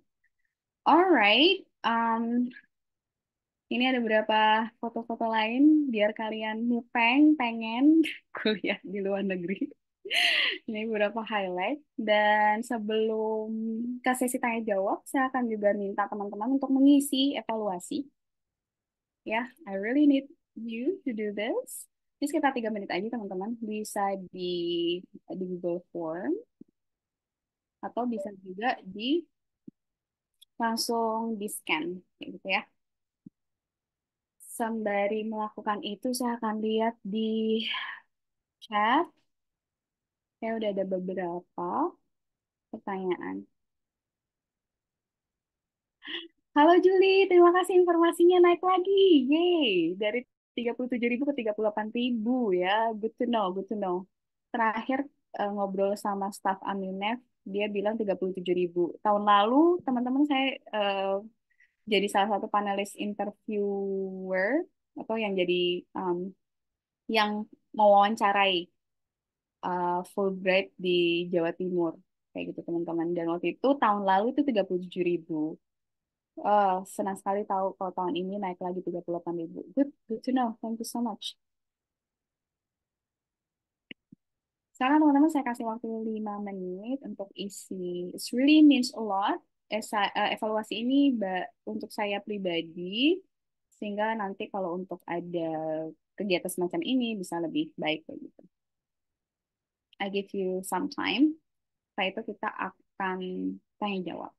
Alright, um, ini ada beberapa foto-foto lain biar kalian mupeng pengen kuliah di luar negeri. Ini beberapa highlight. Dan sebelum ke sesi tanya jawab, saya akan juga minta teman-teman untuk mengisi evaluasi. Ya, yeah, I really need you to do this. Ini sekitar tiga menit aja teman-teman. Bisa di, di Google Form. Atau bisa juga di langsung di scan. kayak Gitu ya. Sembari melakukan itu, saya akan lihat di chat. Saya udah ada beberapa pertanyaan. Halo Juli, terima kasih informasinya naik lagi. Yeay, dari 37.000 ke 38.000 ya. Good to know, good to know. Terakhir eh, ngobrol sama staf Aminef, dia bilang 37.000. Tahun lalu teman-teman saya uh, jadi salah satu panelis interviewer atau yang jadi um, yang mewawancarai uh, eh, Fulbright di Jawa Timur kayak gitu teman-teman dan waktu itu tahun lalu itu 37 ribu uh, senang sekali tahu kalau tahun ini naik lagi 38 ribu good good to know thank you so much sekarang teman-teman saya kasih waktu 5 menit untuk isi it really means a lot Esa, eh, evaluasi ini untuk saya pribadi sehingga nanti kalau untuk ada kegiatan semacam ini bisa lebih baik begitu. I give you some time. Setelah itu kita akan tanya jawab.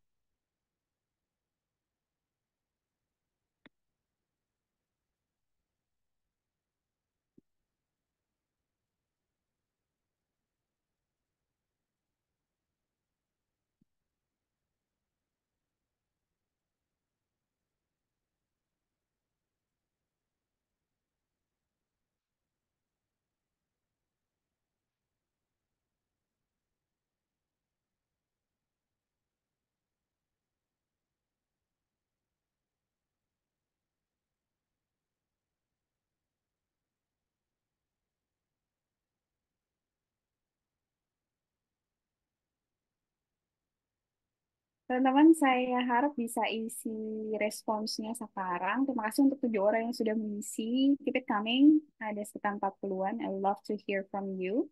Teman-teman, saya harap bisa isi responsnya sekarang. Terima kasih untuk tujuh orang yang sudah mengisi. Keep it coming. Ada sekitar 40-an. I love to hear from you.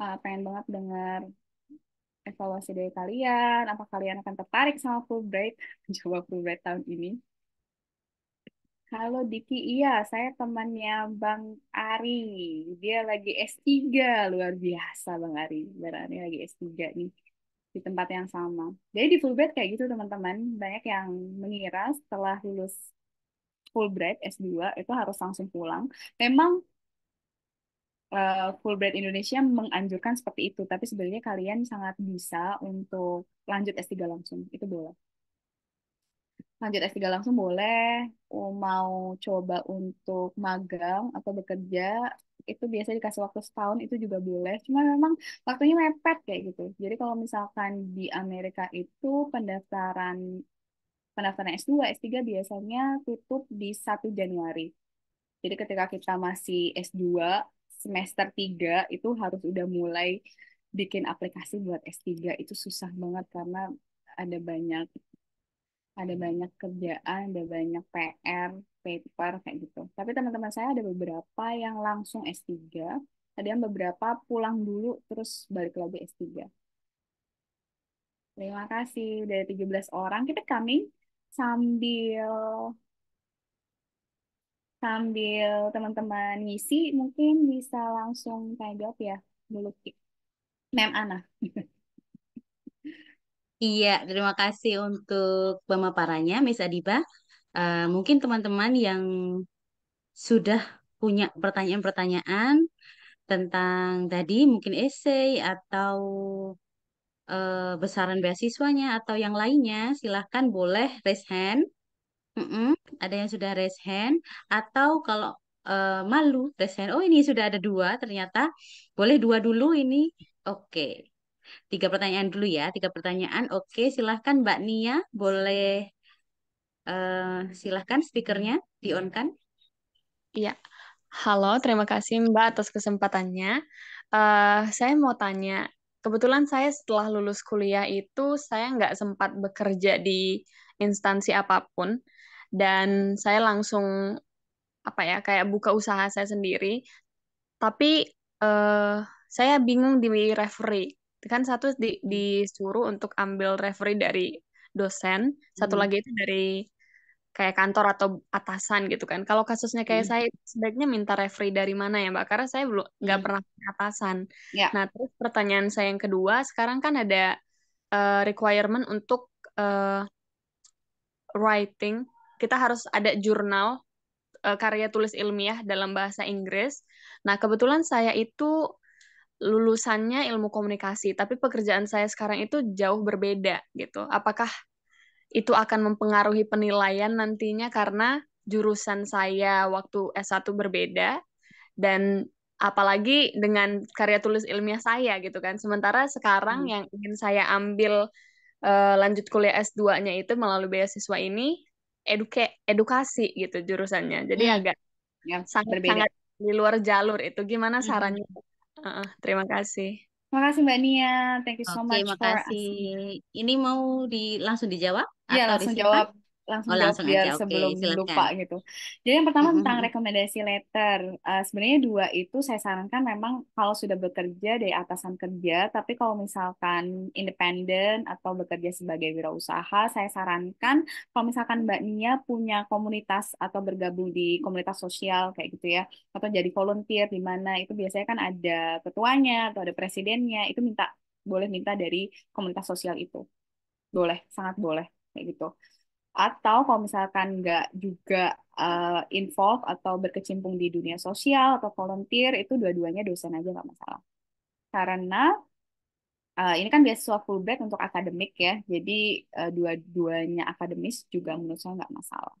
Uh, pengen banget dengar evaluasi dari kalian. Apa kalian akan tertarik sama Fulbright? Coba Fulbright tahun ini. Halo Diki, iya saya temannya Bang Ari. Dia lagi S3, luar biasa Bang Ari. Bang lagi S3 nih di tempat yang sama. Jadi di Fulbright kayak gitu teman-teman, banyak yang mengira setelah lulus Fulbright S2 itu harus langsung pulang. Memang uh, eh, Fulbright Indonesia menganjurkan seperti itu, tapi sebenarnya kalian sangat bisa untuk lanjut S3 langsung, itu boleh lanjut S3 langsung boleh, mau coba untuk magang atau bekerja, itu biasa dikasih waktu setahun itu juga boleh. Cuma memang waktunya mepet kayak gitu. Jadi kalau misalkan di Amerika itu pendaftaran pendaftaran S2, S3 biasanya tutup di 1 Januari. Jadi ketika kita masih S2 semester 3 itu harus udah mulai bikin aplikasi buat S3 itu susah banget karena ada banyak ada banyak kerjaan, ada banyak PR, paper kayak gitu. Tapi teman-teman saya ada beberapa yang langsung S3, ada yang beberapa pulang dulu terus balik lagi S3. Terima kasih dari 17 orang kita coming sambil sambil teman-teman ngisi mungkin bisa langsung tanya jawab ya dulu Mem Ana. Iya, terima kasih untuk pemaparannya, Miss Adiba. Uh, mungkin teman-teman yang sudah punya pertanyaan-pertanyaan tentang tadi, mungkin esai atau uh, besaran beasiswanya atau yang lainnya, silahkan boleh raise hand. Mm-mm, ada yang sudah raise hand, atau kalau uh, malu raise hand, oh ini sudah ada dua ternyata, boleh dua dulu ini. Oke. Tiga pertanyaan dulu ya, tiga pertanyaan. Oke, silahkan Mbak Nia, boleh uh, silahkan speakernya di on kan? Iya. Halo, terima kasih Mbak atas kesempatannya. Uh, saya mau tanya, kebetulan saya setelah lulus kuliah itu saya nggak sempat bekerja di instansi apapun dan saya langsung apa ya kayak buka usaha saya sendiri. Tapi uh, saya bingung di referee kan satu di, disuruh untuk ambil referee dari dosen satu hmm. lagi itu dari kayak kantor atau atasan gitu kan kalau kasusnya kayak hmm. saya sebaiknya minta referee dari mana ya mbak karena saya belum nggak hmm. pernah atasan yeah. nah terus pertanyaan saya yang kedua sekarang kan ada uh, requirement untuk uh, writing kita harus ada jurnal eh, karya tulis ilmiah dalam bahasa Inggris nah kebetulan saya itu lulusannya ilmu komunikasi, tapi pekerjaan saya sekarang itu jauh berbeda gitu. Apakah itu akan mempengaruhi penilaian nantinya karena jurusan saya waktu S1 berbeda dan apalagi dengan karya tulis ilmiah saya gitu kan. Sementara sekarang hmm. yang ingin saya ambil uh, lanjut kuliah S2-nya itu melalui beasiswa ini eduke edukasi gitu jurusannya. Jadi hmm. agak ya, sangat sangat di luar jalur itu. Gimana hmm. sarannya hmm terima kasih. Terima kasih Mbak Nia. Thank you so okay, much makasih. for asking. Ini mau di langsung dijawab? Iya, langsung disimpan? jawab langsung, oh, langsung biar aja. sebelum okay, lupa gitu. Jadi yang pertama mm-hmm. tentang rekomendasi letter. Uh, sebenarnya dua itu saya sarankan memang kalau sudah bekerja dari atasan kerja, tapi kalau misalkan independen atau bekerja sebagai wirausaha, saya sarankan kalau misalkan Mbak Nia punya komunitas atau bergabung di komunitas sosial kayak gitu ya, atau jadi volunteer di mana itu biasanya kan ada ketuanya atau ada presidennya, itu minta boleh minta dari komunitas sosial itu. Boleh, sangat boleh kayak gitu atau kalau misalkan nggak juga uh, eh, involve atau berkecimpung di dunia sosial atau volunteer itu dua-duanya dosen aja nggak masalah karena uh, ini kan beasiswa Fulbright untuk akademik ya jadi uh, dua-duanya akademis juga menurut saya nggak masalah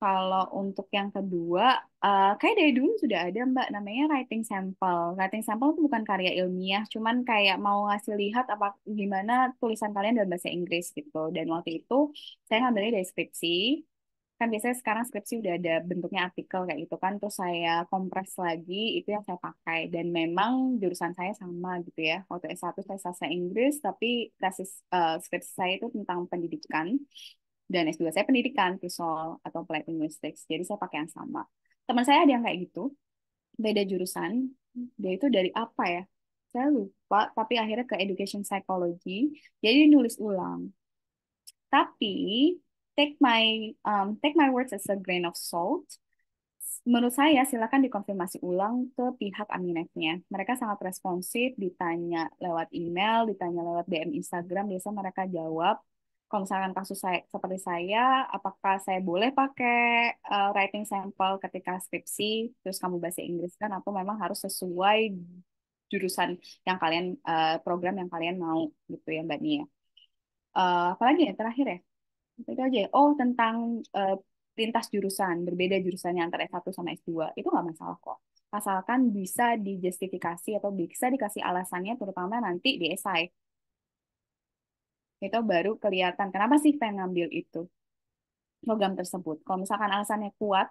kalau untuk yang kedua, uh, kayak dari dulu sudah ada Mbak, namanya writing sample. Writing sample itu bukan karya ilmiah, cuman kayak mau ngasih lihat apa gimana tulisan kalian dalam bahasa Inggris gitu. Dan waktu itu saya ngambilnya dari skripsi. Kan biasanya sekarang skripsi udah ada bentuknya artikel kayak gitu kan, terus saya kompres lagi, itu yang saya pakai. Dan memang jurusan saya sama gitu ya. Waktu S1 saya sastra Inggris, tapi tesis uh, skripsi saya itu tentang pendidikan dan S2 saya pendidikan Visual atau Applied Linguistics jadi saya pakai yang sama teman saya ada yang kayak gitu beda jurusan dia itu dari apa ya saya lupa tapi akhirnya ke Education Psychology jadi nulis ulang tapi take my um, take my words as a grain of salt menurut saya silakan dikonfirmasi ulang ke pihak Aminetnya. Mereka sangat responsif, ditanya lewat email, ditanya lewat DM Instagram, biasa mereka jawab kalau misalkan kasus saya seperti saya, apakah saya boleh pakai uh, writing sample ketika skripsi, terus kamu bahasa Inggris kan, atau memang harus sesuai jurusan yang kalian uh, program yang kalian mau gitu ya Mbak Nia. Uh, apalagi ya terakhir ya, itu aja. Ya. Oh tentang uh, lintas jurusan, berbeda jurusannya antara S1 sama S2 itu nggak masalah kok asalkan bisa dijustifikasi atau bisa dikasih alasannya terutama nanti di esai itu baru kelihatan kenapa sih pengen ngambil itu program tersebut. Kalau misalkan alasannya kuat,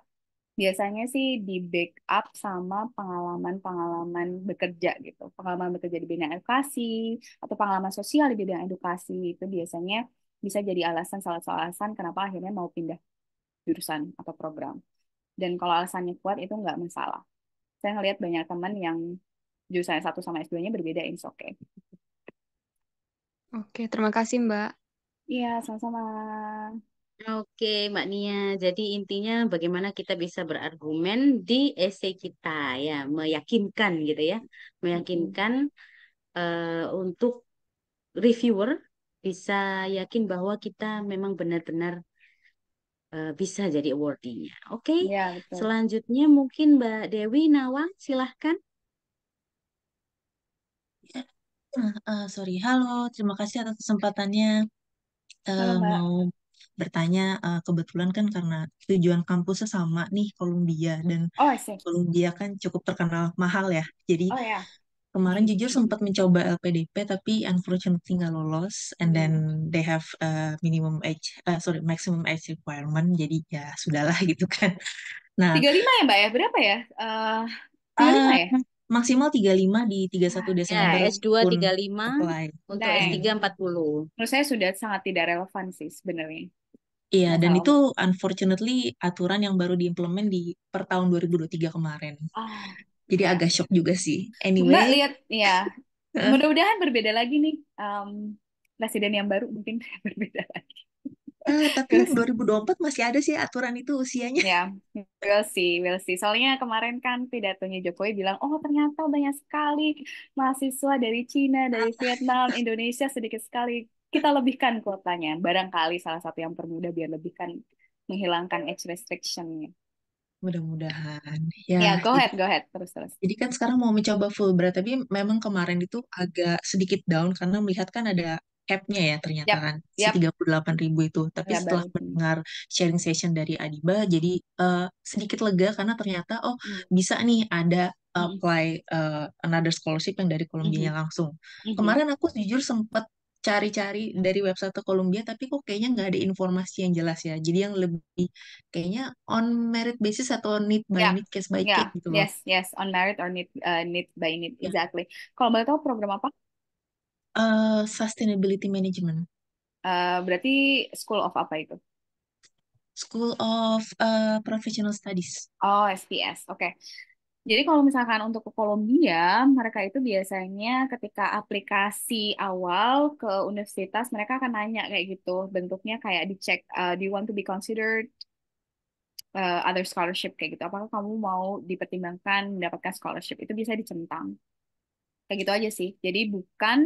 biasanya sih di backup sama pengalaman-pengalaman bekerja gitu. Pengalaman bekerja di bidang edukasi atau pengalaman sosial di bidang edukasi itu biasanya bisa jadi alasan salah satu alasan kenapa akhirnya mau pindah jurusan atau program. Dan kalau alasannya kuat itu nggak masalah. Saya ngelihat banyak teman yang jurusan satu sama S2-nya berbeda, it's okay. Oke, terima kasih, Mbak. Iya, sama-sama. Oke, Mbak Nia. Jadi intinya bagaimana kita bisa berargumen di esai kita, ya, meyakinkan gitu ya, meyakinkan uh, untuk reviewer bisa yakin bahwa kita memang benar-benar uh, bisa jadi awardee-nya. Oke, okay? ya, selanjutnya mungkin Mbak Dewi Nawang, silahkan. Ya, Uh, sorry, halo, terima kasih atas kesempatannya, eh, Halo, Mbak. mau bertanya, Uh, kebetulan kan karena tujuan kampusnya sama nih, Columbia dan Oh, asik. Columbia kan cukup terkenal mahal ya. Jadi, Oh, ya. kemarin jujur sempat mencoba LPDP tapi unfortunately nggak lolos and then hmm. they have, uh, minimum age uh, sorry, maximum age requirement, jadi ya sudahlah gitu kan. Nah tiga lima ya, Mbak, ya? Berapa ya? tiga 35 ya? maksimal 35 di 31 nah, Desember. Ya, S2 35 apply. untuk nah, S3 40. Menurut saya sudah sangat tidak relevan sih sebenarnya. Iya, dan itu unfortunately aturan yang baru diimplement di per tahun 2023 kemarin. Oh. Jadi ya. agak shock juga sih. Anyway. Mbak lihat ya. Mudah-mudahan berbeda lagi nih um, presiden yang baru mungkin berbeda lagi. Eh, tapi yang 2024 masih ada sih aturan itu usianya. Ya, yeah. we'll see, we'll see. Soalnya kemarin kan pidatonya Jokowi bilang, oh ternyata banyak sekali mahasiswa dari Cina, dari ah. Vietnam, Indonesia sedikit sekali. Kita lebihkan kuotanya. Barangkali salah satu yang termuda biar lebihkan menghilangkan age restriction-nya. Mudah-mudahan. Ya, ya, go ahead, go ahead. Terus, terus. Jadi kan sekarang mau mencoba full berat, tapi memang kemarin itu agak sedikit down karena melihat kan ada capnya ya ternyata yep. kan si yep. 38 ribu itu. Tapi Gak iya, setelah banget. mendengar sharing session dari Adiba jadi uh, sedikit lega karena ternyata oh hmm. bisa nih ada hmm. apply uh, another scholarship yang dari Kolombia -hmm. langsung. -hmm. Kemarin aku jujur sempet cari-cari dari website Kolombia tapi kok kayaknya nggak ada informasi yang jelas ya jadi yang lebih kayaknya on merit basis atau need by yeah. need case by yeah. case gitu loh yes yes on merit or need uh, need by need yeah. exactly kalau boleh tahu program apa Eh, sustainability management. Uh, berarti School of apa itu? School of uh, Professional Studies. Oh, SPS. Oke. Okay. Jadi kalau misalkan untuk ke Kolombia, mereka itu biasanya ketika aplikasi awal ke universitas, mereka akan nanya kayak gitu, bentuknya kayak dicek, uh, do you want to be considered uh, other scholarship kayak gitu. Apakah kamu mau dipertimbangkan mendapatkan scholarship? Itu bisa dicentang kayak gitu aja sih jadi bukan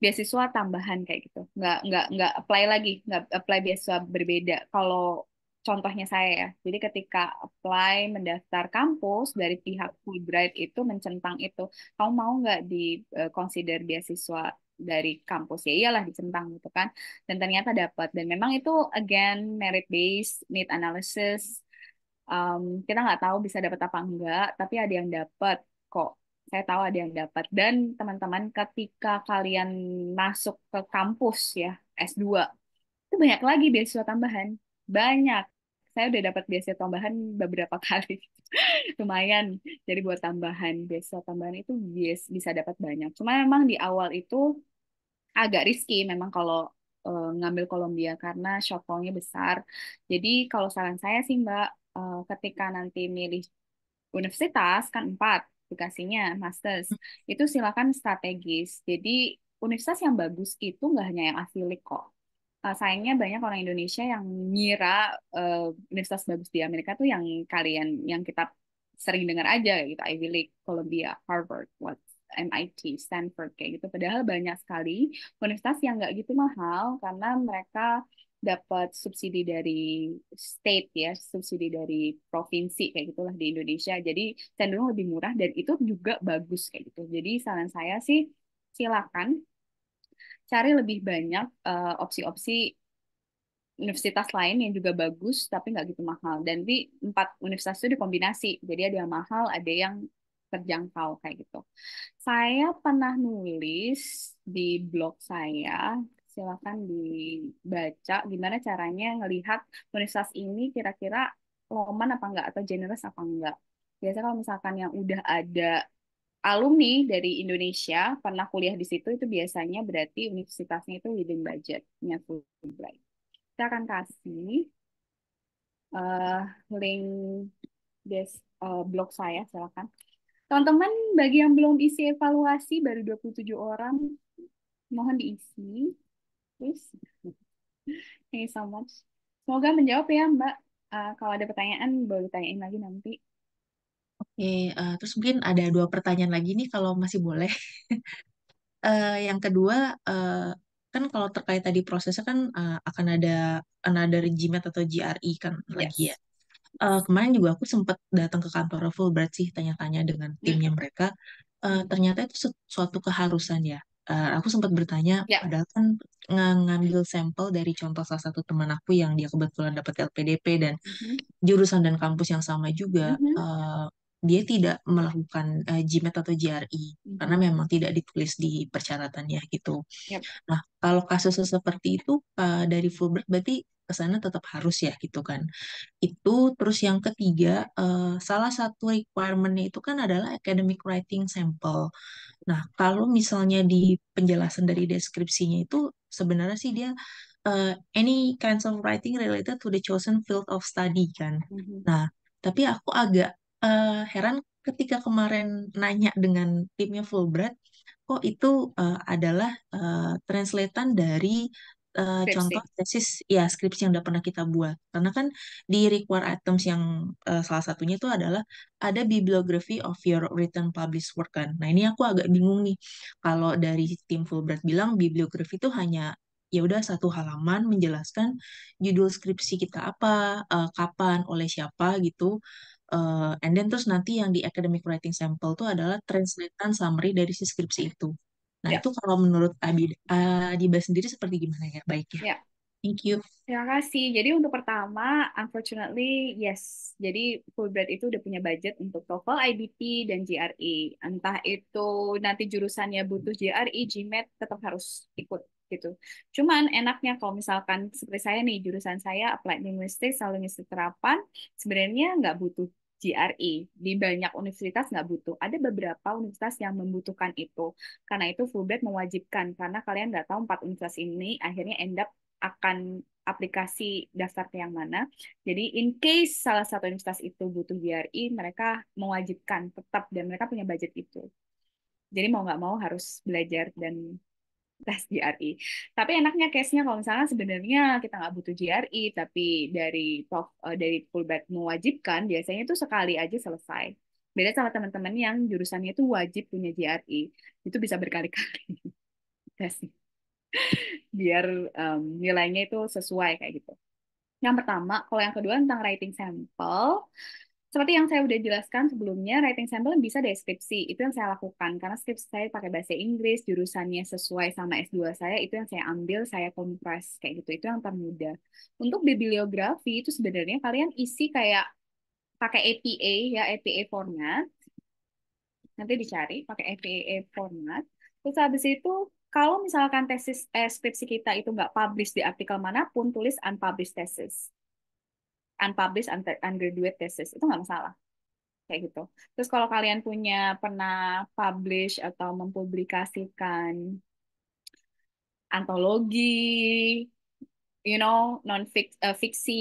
beasiswa tambahan kayak gitu nggak nggak nggak apply lagi nggak apply beasiswa berbeda kalau contohnya saya ya jadi ketika apply mendaftar kampus dari pihak Fulbright itu mencentang itu kamu mau nggak di e, consider beasiswa dari kampus ya iyalah dicentang gitu kan dan ternyata dapat dan memang itu again merit based need analysis um, kita nggak tahu bisa dapat apa enggak tapi ada yang dapat kok saya tahu ada yang dapat. Dan teman-teman ketika kalian masuk ke kampus ya, S2, itu banyak lagi beasiswa tambahan. Banyak. Saya udah dapat beasiswa tambahan beberapa kali. Lumayan. Jadi buat tambahan, beasiswa tambahan itu yes, bisa dapat banyak. Cuma memang di awal itu agak riski memang kalau uh, ngambil Columbia karena shortfallnya besar. Jadi kalau saran saya sih Mbak, uh, ketika nanti milih universitas kan empat sertifikasinya masters hmm. itu silakan strategis jadi universitas yang bagus itu nggak hanya yang asli kok uh, sayangnya banyak orang Indonesia yang ngira uh, universitas bagus di Amerika tuh yang kalian yang kita sering dengar aja gitu Ivy League, Columbia, Harvard, what MIT, Stanford kayak gitu. Padahal banyak sekali universitas yang nggak gitu mahal karena mereka dapat subsidi dari state ya, subsidi dari provinsi kayak gitulah di Indonesia. Jadi cenderung lebih murah dan itu juga bagus kayak gitu. Jadi saran saya sih silakan cari lebih banyak uh, opsi-opsi universitas lain yang juga bagus tapi nggak gitu mahal. Dan di empat universitas itu dikombinasi. Jadi ada yang mahal, ada yang terjangkau kayak gitu. Saya pernah nulis di blog saya silakan dibaca gimana caranya ngelihat universitas ini kira-kira loman apa enggak atau generous apa enggak. Biasanya kalau misalkan yang udah ada alumni dari Indonesia pernah kuliah di situ itu biasanya berarti universitasnya itu within budgetnya Fulbright. Kita akan kasih uh, link des uh, blog saya silakan. Teman-teman bagi yang belum isi evaluasi baru 27 orang mohon diisi. Please. Thank you so much. Semoga menjawab ya Mbak. Uh, kalau ada pertanyaan boleh tanyain lagi nanti. Oke, okay, uh, eh, terus mungkin ada dua pertanyaan lagi nih kalau masih boleh. uh, yang kedua, uh, kan kalau terkait tadi prosesnya kan uh, akan ada another GMAT atau GRE kan yes. lagi ya. Uh, kemarin juga aku sempat datang ke kantor Fulbright sih tanya-tanya dengan timnya mm-hmm. mereka. Uh, ternyata itu suatu keharusan ya uh, aku sempat bertanya, yeah. padahal kan ng ngambil sampel dari contoh salah satu teman aku yang dia kebetulan dapat LPDP dan mm-hmm. jurusan dan kampus yang sama juga, mm-hmm. uh, dia tidak melakukan uh, eh, GMAT atau GRE hmm karena mm-hmm. memang tidak ditulis di persyaratannya gitu. Yep. Nah, kalau kasus seperti itu uh, dari Fulbright berarti ke sana tetap harus ya gitu kan. Itu terus yang ketiga uh, salah satu requirement itu kan adalah academic writing sample. Nah kalau misalnya di penjelasan dari deskripsinya itu sebenarnya sih dia uh, any kinds of writing related to the chosen field of study kan. Mm -hmm. Nah tapi aku agak uh, heran ketika kemarin nanya dengan timnya Fulbright kok itu uh, adalah uh, translatean dari uh, contoh tesis ya skripsi yang udah pernah kita buat karena kan di require items yang uh, salah satunya itu adalah ada bibliography of your written published work kan nah ini aku agak bingung nih kalau dari tim Fulbright bilang bibliography itu hanya ya udah satu halaman menjelaskan judul skripsi kita apa uh, kapan oleh siapa gitu uh, and then terus nanti yang di academic writing sample itu adalah translate summary dari si skripsi itu Nah, ya. itu kalau menurut Abi Adiba sendiri seperti gimana ya Baik Ya. ya. Thank you. Terima kasih. Jadi untuk pertama, unfortunately, yes. Jadi Fulbright itu udah punya budget untuk TOEFL, IBT, dan GRE. Entah itu nanti jurusannya butuh GRE, GMAT, tetap harus ikut gitu. Cuman enaknya kalau misalkan seperti saya nih, jurusan saya Applied Linguistics, linguistik terapan, sebenarnya nggak butuh GRE di banyak universitas nggak butuh. Ada beberapa universitas yang membutuhkan itu. Karena itu Fulbright mewajibkan karena kalian nggak tahu empat universitas ini akhirnya end up akan aplikasi daftar ke yang mana. Jadi in case salah satu universitas itu butuh GRE, mereka mewajibkan tetap dan mereka punya budget itu. Jadi mau nggak mau harus belajar dan tes JRI. E. Tapi enaknya case-nya kalau misalnya sebenarnya kita nggak butuh JRI, e, tapi dari talk, uh, eh, dari pullback mewajibkan, biasanya itu sekali aja selesai. Beda sama teman-teman yang jurusannya itu wajib punya JRI, e. itu bisa berkali-kali tesnya. Biar um, nilainya itu sesuai kayak gitu. Yang pertama, kalau yang kedua tentang writing sample, seperti yang saya udah jelaskan sebelumnya, writing sample bisa deskripsi. Itu yang saya lakukan karena skripsi saya pakai bahasa Inggris, jurusannya sesuai sama S2 saya, itu yang saya ambil, saya kompres kayak gitu. Itu yang termudah. Untuk bibliografi itu sebenarnya kalian isi kayak pakai APA ya, APA format. Nanti dicari pakai APA format. Terus habis itu kalau misalkan tesis eh, skripsi kita itu nggak publish di artikel manapun, tulis unpublished thesis unpublished undergraduate thesis itu nggak masalah kayak gitu. Terus kalau kalian punya pernah publish atau mempublikasikan antologi, you know, non -fik, eh, fiksi,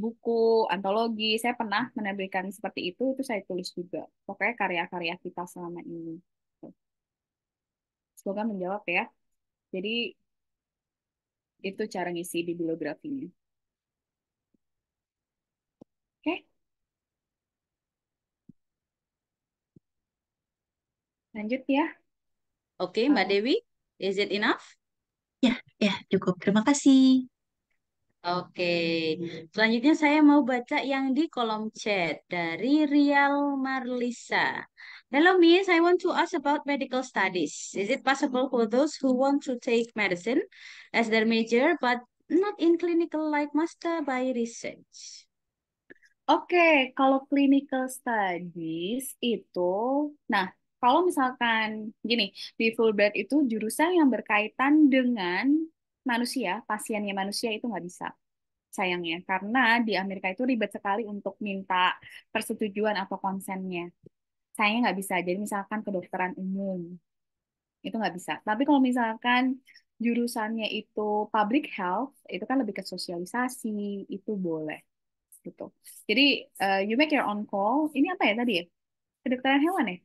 buku, antologi, saya pernah menerbitkan seperti itu, itu saya tulis juga. Pokoknya karya-karya kita selama ini. Semoga menjawab ya. Jadi itu cara ngisi bibliografinya. Oke. Lanjut ya. Oke, Mbak Dewi, is it enough? Ya, ya cukup. Terima kasih. Oke, selanjutnya saya mau baca yang di kolom chat dari Rial Marlisa. Hello Miss, I want to ask about medical studies. Is it possible for those who want to take medicine as their major but not in clinical like master by research? Oke, kalau clinical studies itu, nah kalau misalkan gini, di Fulbright itu jurusan yang berkaitan dengan manusia, pasiennya manusia itu nggak bisa sayangnya karena di Amerika itu ribet sekali untuk minta persetujuan atau konsennya sayangnya nggak bisa jadi misalkan kedokteran umum itu nggak bisa tapi kalau misalkan jurusannya itu public health itu kan lebih ke sosialisasi itu boleh gitu. Jadi uh, you make your own call. Ini apa ya tadi ya? Kedokteran hewan ya?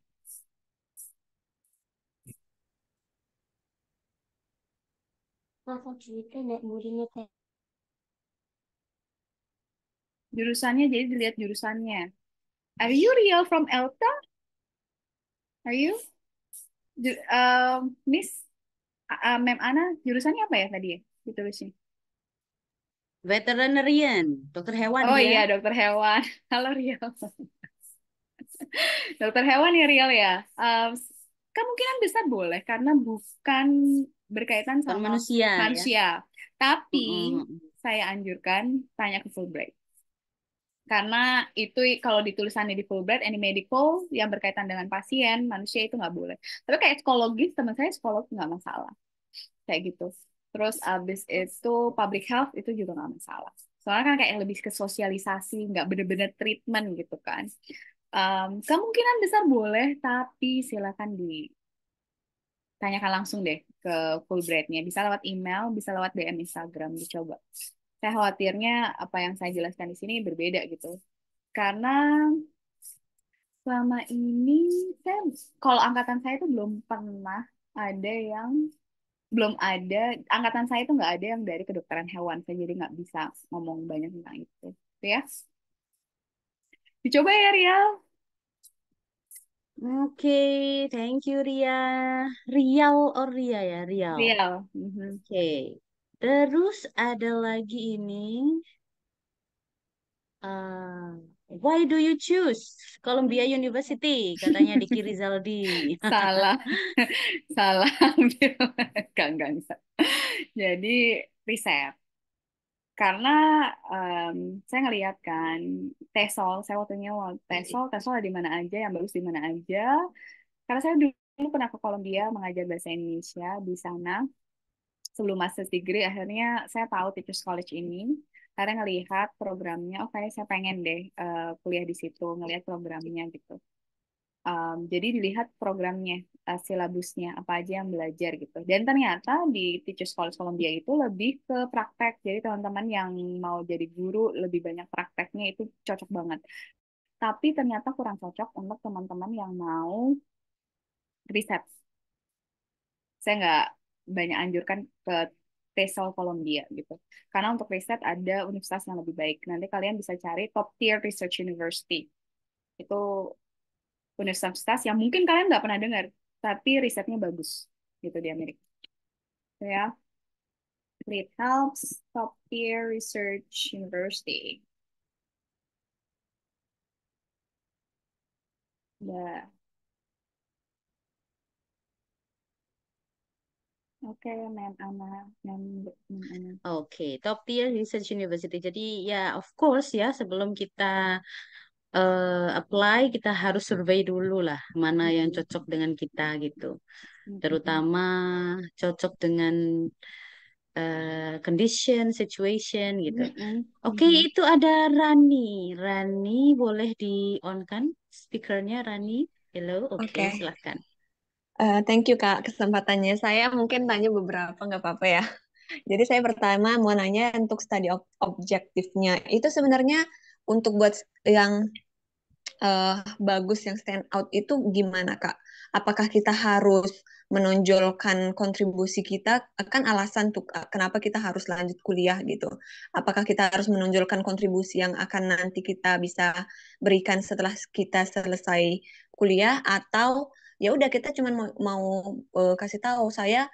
Jurusannya jadi dilihat jurusannya. Are you real from Elta? Are you? uh, Miss uh, eh, Mem Ana jurusannya apa ya tadi ya ditulisnya? veterinarian, dokter hewan. Oh ya? iya, dokter hewan. Halo Riel. dokter hewan ya Riel ya. Um, kemungkinan besar boleh karena bukan berkaitan sama manusia. Manusia. Ya? Tapi mm -hmm. saya anjurkan tanya ke Fulbright. Karena itu kalau ditulisannya di Fulbright, any medical yang berkaitan dengan pasien, manusia itu nggak boleh. Tapi kayak psikologis, teman saya psikolog nggak masalah. Kayak gitu. Terus abis itu public health itu juga nggak masalah. Soalnya kan kayak lebih ke sosialisasi, nggak bener-bener treatment gitu kan. Um, kemungkinan besar boleh, tapi silakan ditanyakan langsung deh ke Fulbright-nya. Bisa lewat email, bisa lewat DM Instagram, dicoba. Saya khawatirnya apa yang saya jelaskan di sini berbeda gitu. Karena selama ini saya, kalau angkatan saya itu belum pernah ada yang belum ada angkatan saya itu nggak ada yang dari kedokteran hewan saya jadi nggak bisa ngomong banyak tentang itu ya ya dicoba ya Ria Oke, okay, thank you Ria. Rial or oh, Ria ya, Rial. Rial. Mm -hmm. Oke. Okay. Terus ada lagi ini. Uh, Why do you choose Columbia University? Katanya Diki Rizaldi. salah, salah. Gak, gak, Jadi riset. Karena um, saya ngelihat kan tesol, saya waktunya tesol, tesol di mana aja, yang bagus di mana aja. Karena saya dulu pernah ke Kolombia mengajar bahasa Indonesia di sana sebelum master degree akhirnya saya tahu Teachers College ini karena ngelihat programnya oh kayaknya saya pengen deh uh, kuliah di situ ngelihat programnya gitu um, jadi dilihat programnya uh, silabusnya apa aja yang belajar gitu dan ternyata di Teachers College Columbia itu lebih ke praktek jadi teman-teman yang mau jadi guru lebih banyak prakteknya itu cocok banget tapi ternyata kurang cocok untuk teman-teman yang mau riset saya nggak banyak anjurkan ke TESOL Columbia gitu. Karena untuk riset ada universitas yang lebih baik. Nanti kalian bisa cari top tier research university. Itu universitas yang mungkin kalian nggak pernah dengar, tapi risetnya bagus gitu di Amerika. So, gitu ya. It helps top tier research university. Yeah. Okay, ma'am Ana, ma'am Ana. Oke, okay, top tier research university. Jadi ya of course ya sebelum kita uh, apply kita harus survei dulu lah mana yang mm-hmm. cocok dengan kita gitu. Mm-hmm. Terutama cocok dengan uh, condition, situation gitu. Mm-hmm. Oke, okay, itu ada Rani. Rani boleh di on kan speakernya Rani. Hello, oke okay, okay. silahkan. Uh, thank you Kak kesempatannya. Saya mungkin tanya beberapa nggak apa-apa ya. Jadi saya pertama mau nanya untuk studi ob objektifnya itu sebenarnya untuk buat yang uh, bagus yang stand out itu gimana Kak? Apakah kita harus menonjolkan kontribusi kita kan alasan tuh kenapa kita harus lanjut kuliah gitu. Apakah kita harus menonjolkan kontribusi yang akan nanti kita bisa berikan setelah kita selesai kuliah atau ya udah kita cuma mau, mau uh, kasih tahu saya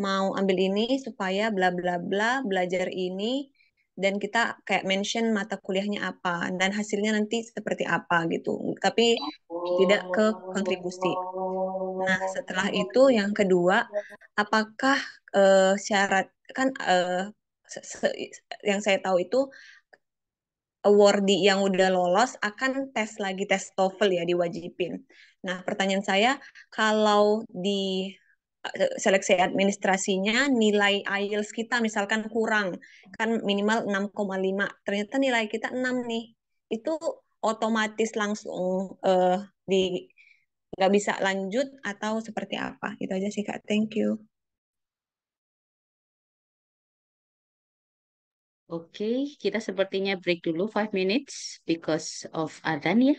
mau ambil ini supaya bla bla bla belajar ini dan kita kayak mention mata kuliahnya apa dan hasilnya nanti seperti apa gitu tapi tidak ke kontribusi nah setelah itu yang kedua apakah uh, syarat kan uh, yang saya tahu itu awardee yang udah lolos akan tes lagi tes TOEFL ya diwajibin. Nah, pertanyaan saya kalau di eh, seleksi administrasinya nilai IELTS kita misalkan kurang kan minimal 6,5 ternyata nilai kita 6 nih itu otomatis langsung uh, di nggak bisa lanjut atau seperti apa itu aja sih kak thank you Oke, okay, kita sepertinya break dulu 5 minutes because of adan ya.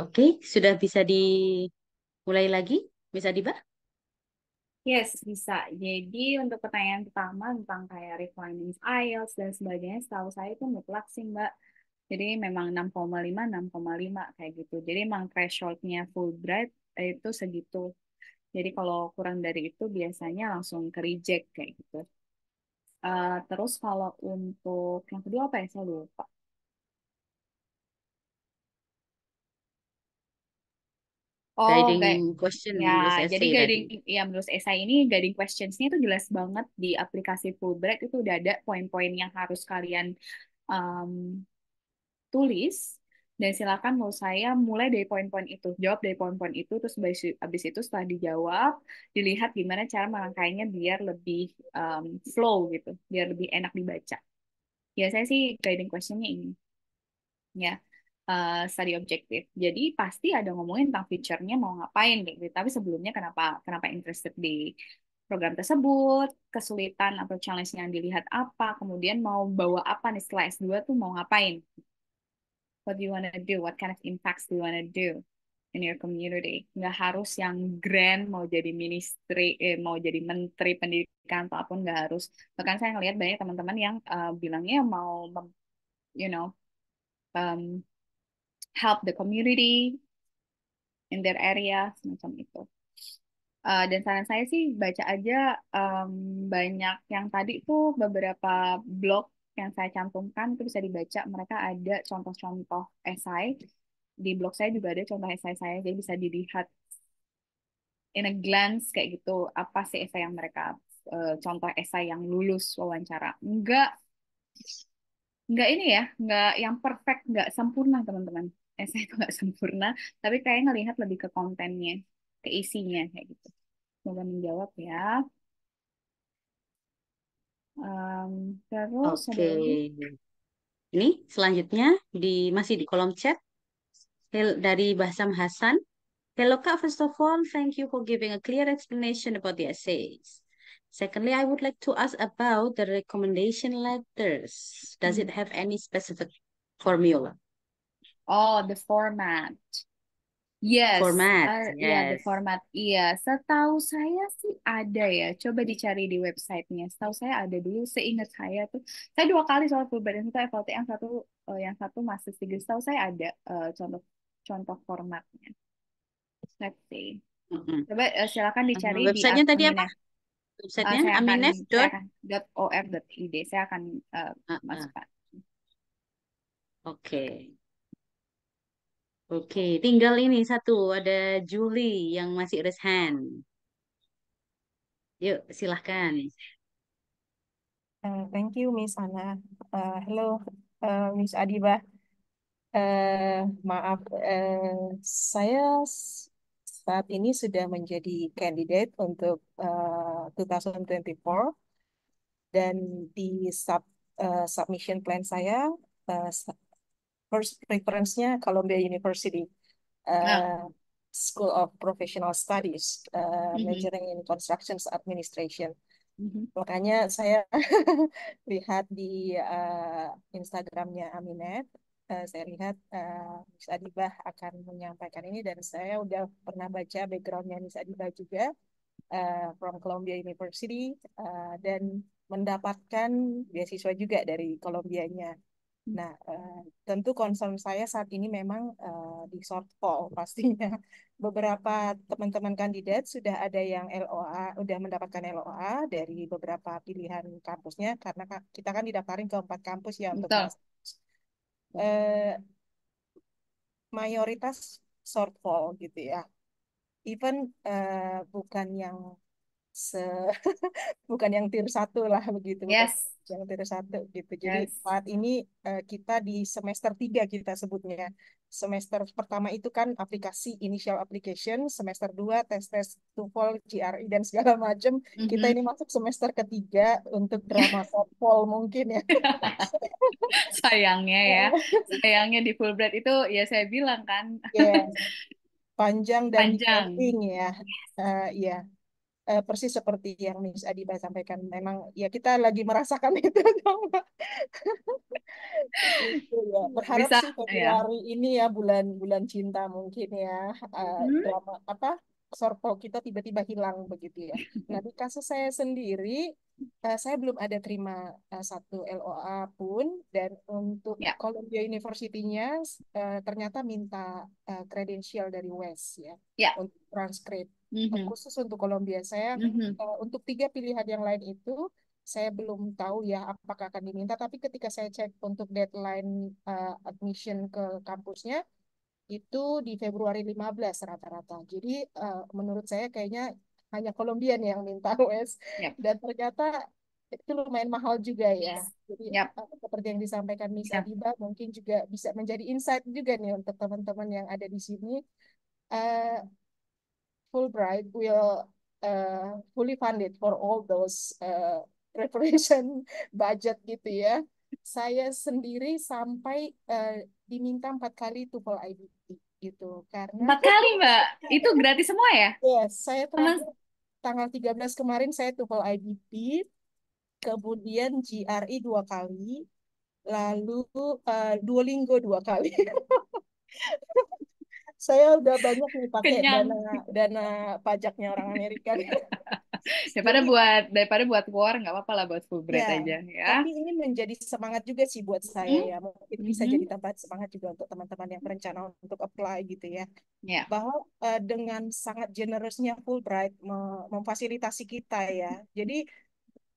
Oke, sudah bisa dimulai lagi? Bisa Diba? Yes, bisa. Jadi untuk pertanyaan pertama tentang kayak requirements IELTS dan sebagainya, setahu saya itu mutlak sih Mbak. Jadi memang 6,5, 6,5 kayak gitu. Jadi memang thresholdnya Fulbright eh, itu segitu. Jadi kalau kurang dari itu biasanya langsung ke reject kayak gitu. Uh, terus kalau untuk yang kedua apa ya? Saya lupa. Oh, guiding kayak, question ya, jadi guiding tadi. ya menurut esai ini guiding questionsnya itu jelas banget di aplikasi Fulbright itu udah ada poin-poin yang harus kalian um, tulis dan silakan menurut saya mulai dari poin-poin itu jawab dari poin-poin itu terus habis itu setelah dijawab dilihat gimana cara merangkainya biar lebih um, flow gitu biar lebih enak dibaca ya saya sih guiding questionnya ini ya uh, study objektif. Jadi pasti ada ngomongin tentang future-nya mau ngapain kayak gitu. Tapi sebelumnya kenapa kenapa interested di program tersebut, kesulitan atau challenge yang dilihat apa, kemudian mau bawa apa nih setelah S2 tuh mau ngapain. What do you wanna do? What kind of impacts do you wanna do in your community? Nggak harus yang grand, mau jadi ministry, eh, mau jadi menteri pendidikan, ataupun nggak harus. Bahkan saya ngelihat banyak teman-teman yang uh, bilangnya mau, you know, um, help the community in their area semacam itu. Uh, dan saran saya sih baca aja um, banyak yang tadi tuh beberapa blog yang saya cantumkan itu bisa dibaca. Mereka ada contoh-contoh esai di blog saya juga ada contoh esai saya jadi bisa dilihat in a glance kayak gitu apa sih esai yang mereka uh, contoh esai yang lulus wawancara. Enggak enggak ini ya, enggak yang perfect, enggak sempurna teman-teman esai eh, itu nggak sempurna tapi kayak ngelihat lebih ke kontennya ke isinya kayak gitu semoga menjawab ya um, terus oke okay. ini selanjutnya di masih di kolom chat dari Basam Hasan Hello Kak, first of all, thank you for giving a clear explanation about the essays. Secondly, I would like to ask about the recommendation letters. Does it mm-hmm. have any specific formula? Oh, the format. Yes. Format. Uh, iya, yes. Ya, the format. Iya, setahu saya sih ada ya. Coba dicari di websitenya. Setahu saya ada dulu. Seingat saya tuh, saya dua kali soal perubahan itu FLT yang satu uh, yang satu masih tiga. Setahu saya ada uh, contoh contoh formatnya. Let's see. Coba uh, silakan dicari websitenya di tadi apa? Websitenya uh, akan, Saya akan uh, uh, uh. masukkan. Oke. Okay. Oke, tinggal ini satu. Ada Julie yang masih raise hand. Yuk, silahkan. Uh, thank you, Miss Anna. Uh, hello, uh, Miss Adiba. Uh, maaf, uh, saya saat ini sudah menjadi kandidat untuk uh, 2024 dan di sub, uh, submission plan saya uh, first preference nya Columbia University uh, nah. School of Professional Studies uh, mm-hmm. majoring in Construction Administration. Mm-hmm. Makanya saya lihat di uh, Instagramnya Aminet, uh, saya lihat uh, Miss Adibah akan menyampaikan ini dan saya udah pernah baca backgroundnya Miss Adibah juga uh, from Columbia University uh, dan mendapatkan beasiswa juga dari Kolombianya Nah, eh, tentu concern saya saat ini memang eh, di shortfall pastinya. Beberapa teman-teman kandidat sudah ada yang LOA, sudah mendapatkan LOA dari beberapa pilihan kampusnya karena kita kan didaftarin ke empat kampus ya untuk Betul. Eh, mayoritas shortfall gitu ya. Even eh, bukan yang se bukan yang tier satu lah begitu yes. yang tier satu gitu jadi yes. saat ini eh, kita di semester tiga kita sebutnya semester pertama itu kan aplikasi initial application semester dua tes tes TOEFL GRE dan segala macam mm -hmm. kita mm-hmm. ini masuk semester ketiga untuk drama TOEFL mungkin ya sayangnya ya sayangnya di Fulbright itu ya saya bilang kan yes. Iya. panjang dan panjang ya uh, ya uh, persis seperti yang Miss Adiba sampaikan. Memang ya kita lagi merasakan itu, itu ya. Berharap Bisa, sih Februari ya. ini ya bulan-bulan cinta mungkin ya uh, hmm. drama apa sorpo kita tiba-tiba hilang begitu ya. Nah di kasus saya sendiri, uh, saya belum ada terima uh, satu LOA pun dan untuk yeah. Columbia University-nya uh, ternyata minta kredensial uh, dari West ya yeah. untuk transkrip Eh, mm-hmm. khusus untuk Kolombia. Saya mm-hmm. uh, untuk tiga pilihan yang lain itu saya belum tahu ya apakah akan diminta. Tapi ketika saya cek untuk deadline uh, admission ke kampusnya itu di Februari 15 rata-rata. Jadi uh, menurut saya kayaknya hanya Kolombian yang minta US yep. Ya. dan ternyata itu lumayan mahal juga ya. Jadi yep. seperti yang disampaikan Misa yep. Diba mungkin juga bisa menjadi insight juga nih untuk teman-teman yang ada di sini. Uh, Fulbright will uh, fully funded for all those uh, preparation budget gitu ya. Saya sendiri sampai uh, diminta empat kali tufel IBT gitu karena empat kali mbak itu gratis semua ya? Yes, saya tanggal tanggal 13 kemarin saya tufel IBT, kemudian GRE dua kali, lalu uh, Duolingo dua kali. saya udah banyak nih pakai dana dana pajaknya orang Amerika. daripada buat daripada buat war nggak apa-apa lah buat full bread iya, aja ya. Tapi ini menjadi semangat juga sih buat saya hmm. ya. Mungkin bisa hmm. jadi tempat semangat juga untuk teman-teman yang berencana untuk apply gitu ya. Yeah. Bahwa uh, dengan sangat generousnya Fulbright mem memfasilitasi kita ya. Jadi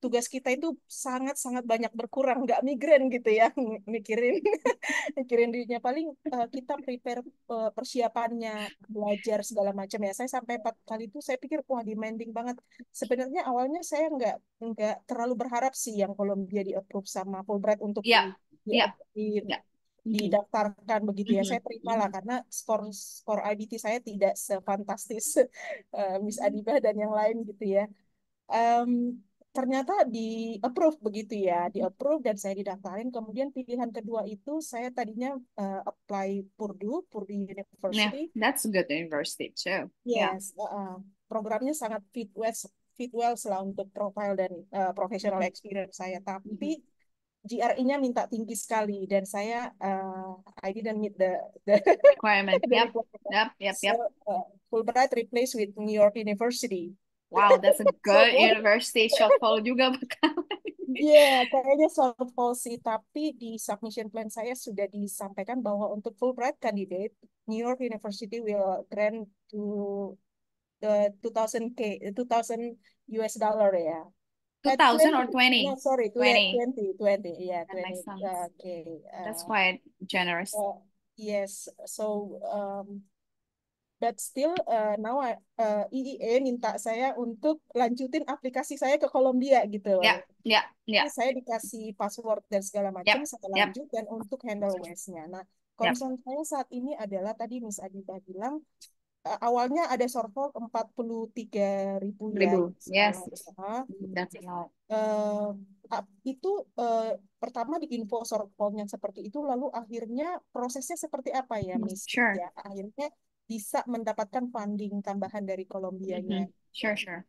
tugas kita itu sangat-sangat banyak berkurang nggak migran gitu ya mikirin mikirin dirinya paling uh, kita prepare uh, persiapannya belajar segala macam ya saya sampai empat kali itu saya pikir wah demanding banget sebenarnya awalnya saya nggak nggak terlalu berharap sih yang Kolombia di approve sama Fulbright untuk ya, ya di, ya di, didaftarkan mm-hmm. begitu ya. Mm-hmm. Saya terima lah mm-hmm. karena skor skor IBT saya tidak sefantastis uh, Miss Adiba dan yang lain gitu ya. Um, ternyata di approve begitu ya di approve dan saya didaftarin kemudian pilihan kedua itu saya tadinya uh, apply Purdue Purdue nah, University yeah, that's a good university too yes yeah. uh, programnya sangat fit well fit well lah untuk profile dan uh, professional mm-hmm. experience saya tapi mm-hmm. GRE-nya minta tinggi sekali dan saya uh, I didn't meet the, the requirement. yep, yep, yep, yep. So, uh, Fulbright replaced with New York University. Wow, that's a good university shortfall juga bakal. Iya, yeah, kayaknya soft sih. tapi di submission plan saya sudah disampaikan bahwa untuk Fulbright candidate, New York University will grant to the 2000 K, 2000 US dollar ya. 2000 eh, or 20? No, sorry, 20, 20, 20, yeah, 20. That 20 okay. Uh, That's quite generous. Uh, yes, so um, but still uh, now I, uh, IIE minta saya untuk lanjutin aplikasi saya ke Kolombia gitu. Ya, yeah, ya, yeah, ya. Yeah. Saya dikasih password dan segala ya, macam, yeah, saya ya. lanjut yeah. dan untuk handle waste-nya. Nah, ya. concern yeah. saya saat ini adalah tadi Miss Adita bilang uh, awalnya ada shortfall 43 ribu ya. Yes. Nah, uh, uh, itu uh, pertama di info shortfallnya seperti itu, lalu akhirnya prosesnya seperti apa ya, hmm, Miss? Sure. Ya, akhirnya bisa mendapatkan funding tambahan dari Kolombianya. Mm -hmm. Sure, sure.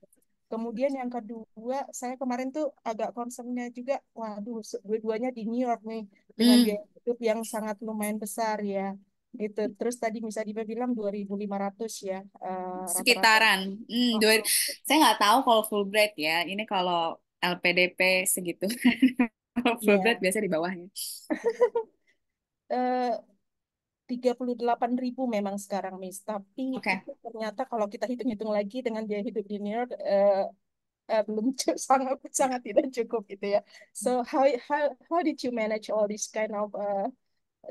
Kemudian yang kedua, saya kemarin tuh agak concernnya juga, waduh, dua-duanya di New York nih, dengan mm. hidup yang sangat lumayan besar ya. Itu terus tadi bisa dibilang 2.500 ya. Uh, Sekitaran. Rata -rata. Hmm, oh. dua, oh. saya nggak tahu kalau full bread ya, ini kalau LPDP segitu. kalau Fulbright iya. yeah. biasa di bawahnya. uh, 38 ribu memang sekarang Miss, tapi okay. ternyata kalau kita hitung-hitung lagi dengan biaya hidup di New York uh, uh, belum sangat sangat tidak cukup gitu ya. So how how how did you manage all these kind of uh,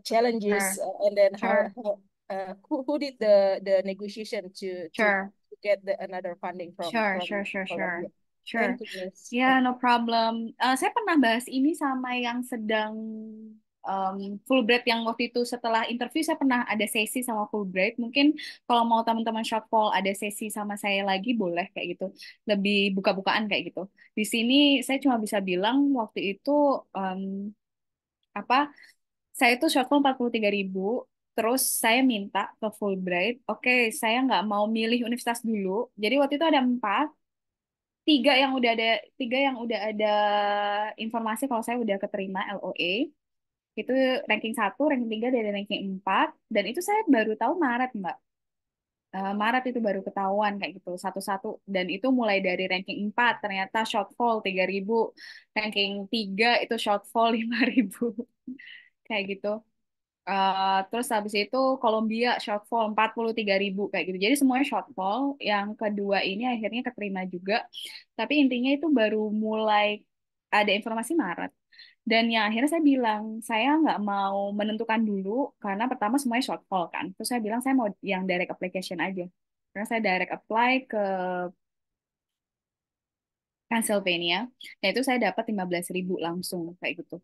challenges uh, and then how, sure. how uh, who who did the the negotiation to sure. to, get the another funding from sure from, sure sure sure. Sure. yeah, no problem. Uh, saya pernah bahas ini sama yang sedang um, Fulbright yang waktu itu setelah interview saya pernah ada sesi sama Fulbright. Mungkin kalau mau teman-teman short call ada sesi sama saya lagi boleh kayak gitu. Lebih buka-bukaan kayak gitu. Di sini saya cuma bisa bilang waktu itu um, apa saya itu short call 43 ribu terus saya minta ke Fulbright, oke okay, saya nggak mau milih universitas dulu. Jadi waktu itu ada empat, tiga yang udah ada tiga yang udah ada informasi kalau saya udah keterima LOE itu ranking 1, ranking 3, dari ranking 4, dan itu saya baru tahu Maret, Mbak. Eh, Maret itu baru ketahuan kayak gitu, satu-satu. Dan itu mulai dari ranking 4, ternyata shortfall 3.000, ranking 3 itu shortfall 5.000, kayak gitu. Uh, terus habis itu Columbia shortfall 43.000 kayak gitu. Jadi semuanya shortfall. Yang kedua ini akhirnya keterima juga. Tapi intinya itu baru mulai ada informasi Maret dan ya akhirnya saya bilang, saya nggak mau menentukan dulu, karena pertama semuanya short call kan. Terus saya bilang, saya mau yang direct application aja. Karena saya direct apply ke Pennsylvania, nah itu saya dapat 15 ribu langsung kayak gitu.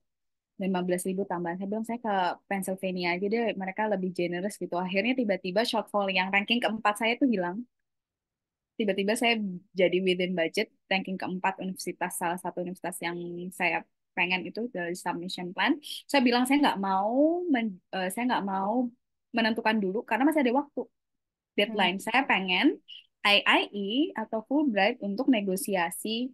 15 ribu tambahan. Saya bilang saya ke Pennsylvania aja deh, mereka lebih generous gitu. Akhirnya tiba-tiba call yang ranking keempat saya tuh hilang. Tiba-tiba saya jadi within budget, ranking keempat universitas, salah satu universitas yang saya pengen itu the submission plan saya bilang saya nggak mau men, uh, saya nggak mau menentukan dulu karena masih ada waktu deadline hmm. saya pengen IIE atau Fulbright untuk negosiasi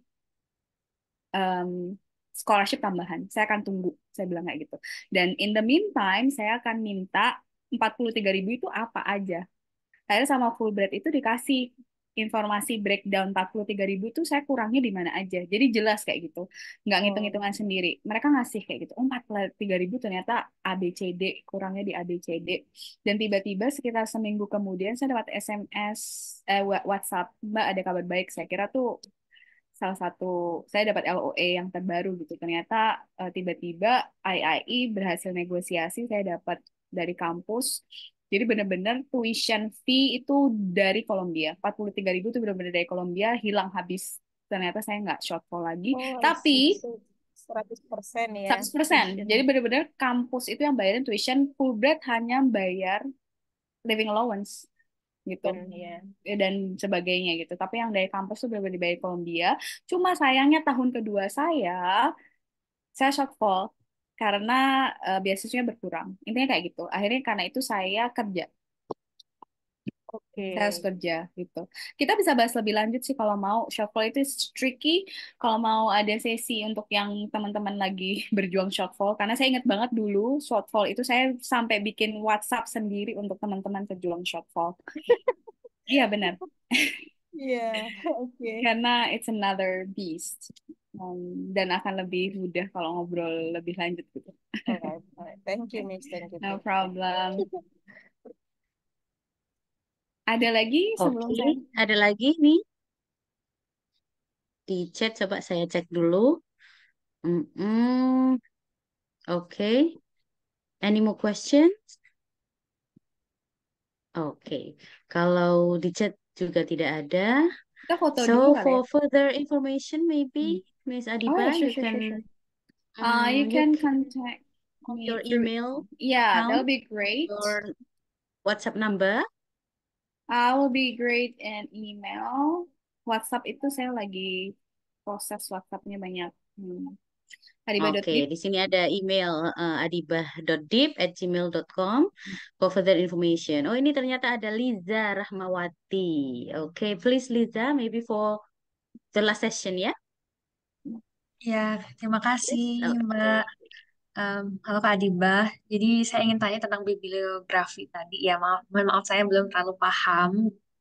um, scholarship tambahan. Saya akan tunggu, saya bilang kayak gitu. Dan in the meantime, saya akan minta tiga ribu itu apa aja. Saya sama Fulbright itu dikasih informasi breakdown 43 ribu tuh saya kurangnya di mana aja. Jadi jelas kayak gitu. Nggak oh. ngitung-ngitungan sendiri. Mereka ngasih kayak gitu. Oh, 43 ribu ternyata ABCD. Kurangnya di ABCD. Dan tiba-tiba sekitar seminggu kemudian saya dapat SMS, eh, WhatsApp. Mbak ada kabar baik. Saya kira tuh salah satu saya dapat LOE yang terbaru gitu ternyata eh, tiba-tiba uh, IIE berhasil negosiasi saya dapat dari kampus jadi benar-benar tuition fee itu dari Kolombia. 43 ribu itu benar-benar dari Kolombia, hilang habis. Ternyata saya nggak shortfall lagi. Oh, Tapi seratus persen ya. seratus persen. Jadi benar-benar kampus itu yang bayarin tuition, Fulbright hanya bayar living allowance gitu dan, yeah. Ya. dan sebagainya gitu tapi yang dari kampus tuh benar-benar dibayar Kolombia cuma sayangnya tahun kedua saya saya shortfall karena uh, beasiswanya berkurang. Intinya kayak gitu. Akhirnya karena itu saya kerja. Oke. Okay. Saya harus kerja gitu. Kita bisa bahas lebih lanjut sih kalau mau. Shortfall itu tricky. Kalau mau ada sesi untuk yang teman-teman lagi berjuang shortfall. Karena saya ingat banget dulu shortfall itu saya sampai bikin WhatsApp sendiri untuk teman-teman berjuang shortfall. Iya benar. Iya. Oke. Karena it's another beast um, dan akan lebih mudah kalau ngobrol lebih lanjut gitu. Alright, alright. Thank you, Miss. Thank you. No problem. Ada lagi sebelum okay. saya? Ada lagi nih. Di chat coba saya cek dulu. Mm -mm. Oke. Okay. Any more questions? Oke. Okay. Kalau di chat juga tidak ada. Kita foto so dulu ya. for ya? further information maybe hmm. Miss Adiba, oh, yeah, sure, you sure, can sure, sure. Um, uh, you can contact me your through, email. Yeah, account, that'll be great. Your WhatsApp number. I uh, will be great in email. WhatsApp itu saya lagi proses WhatsAppnya banyak. Hmm. Oke, okay, di sini ada email uh, gmail.com for further information. Oh, ini ternyata ada Liza Rahmawati. Oke, okay, please Liza, maybe for the last session ya. Yeah? Ya, terima kasih Mbak. Um, halo Kak Adiba. Jadi saya ingin tanya tentang bibliografi tadi. Ya, maaf, mohon maaf saya belum terlalu paham.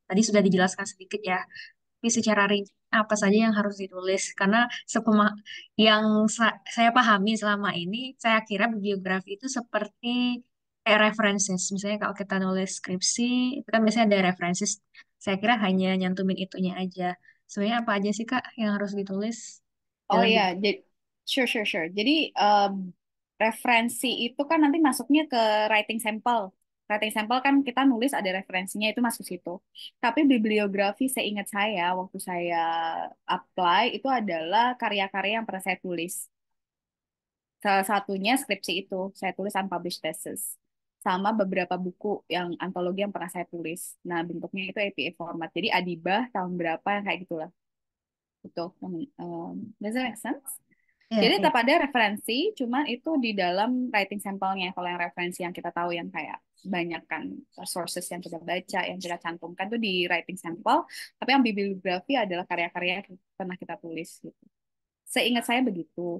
Tadi sudah dijelaskan sedikit ya. Tapi secara rinci apa saja yang harus ditulis? Karena sepema yang sa- saya pahami selama ini, saya kira bibliografi itu seperti eh, references. Misalnya kalau kita nulis skripsi, itu kan biasanya ada references. Saya kira hanya nyantumin itunya aja. Sebenarnya apa aja sih Kak yang harus ditulis? Oh iya, jadi sure sure sure. Jadi um, referensi itu kan nanti masuknya ke writing sample. Writing sample kan kita nulis ada referensinya itu masuk situ. Tapi bibliografi seingat saya waktu saya apply itu adalah karya-karya yang pernah saya tulis. Salah satunya skripsi itu, saya tulis unpublished thesis sama beberapa buku yang antologi yang pernah saya tulis. Nah, bentuknya itu APA format. Jadi Adibah tahun berapa yang kayak gitulah gitu um, does it make sense? Yeah, Jadi yeah. tetap ada referensi, cuma itu di dalam writing sampelnya. Kalau yang referensi yang kita tahu yang kayak banyak kan sources yang kita baca, yang kita cantumkan tuh di writing sampel. Tapi yang bibliografi adalah karya-karya yang pernah kita tulis gitu. Seingat saya begitu.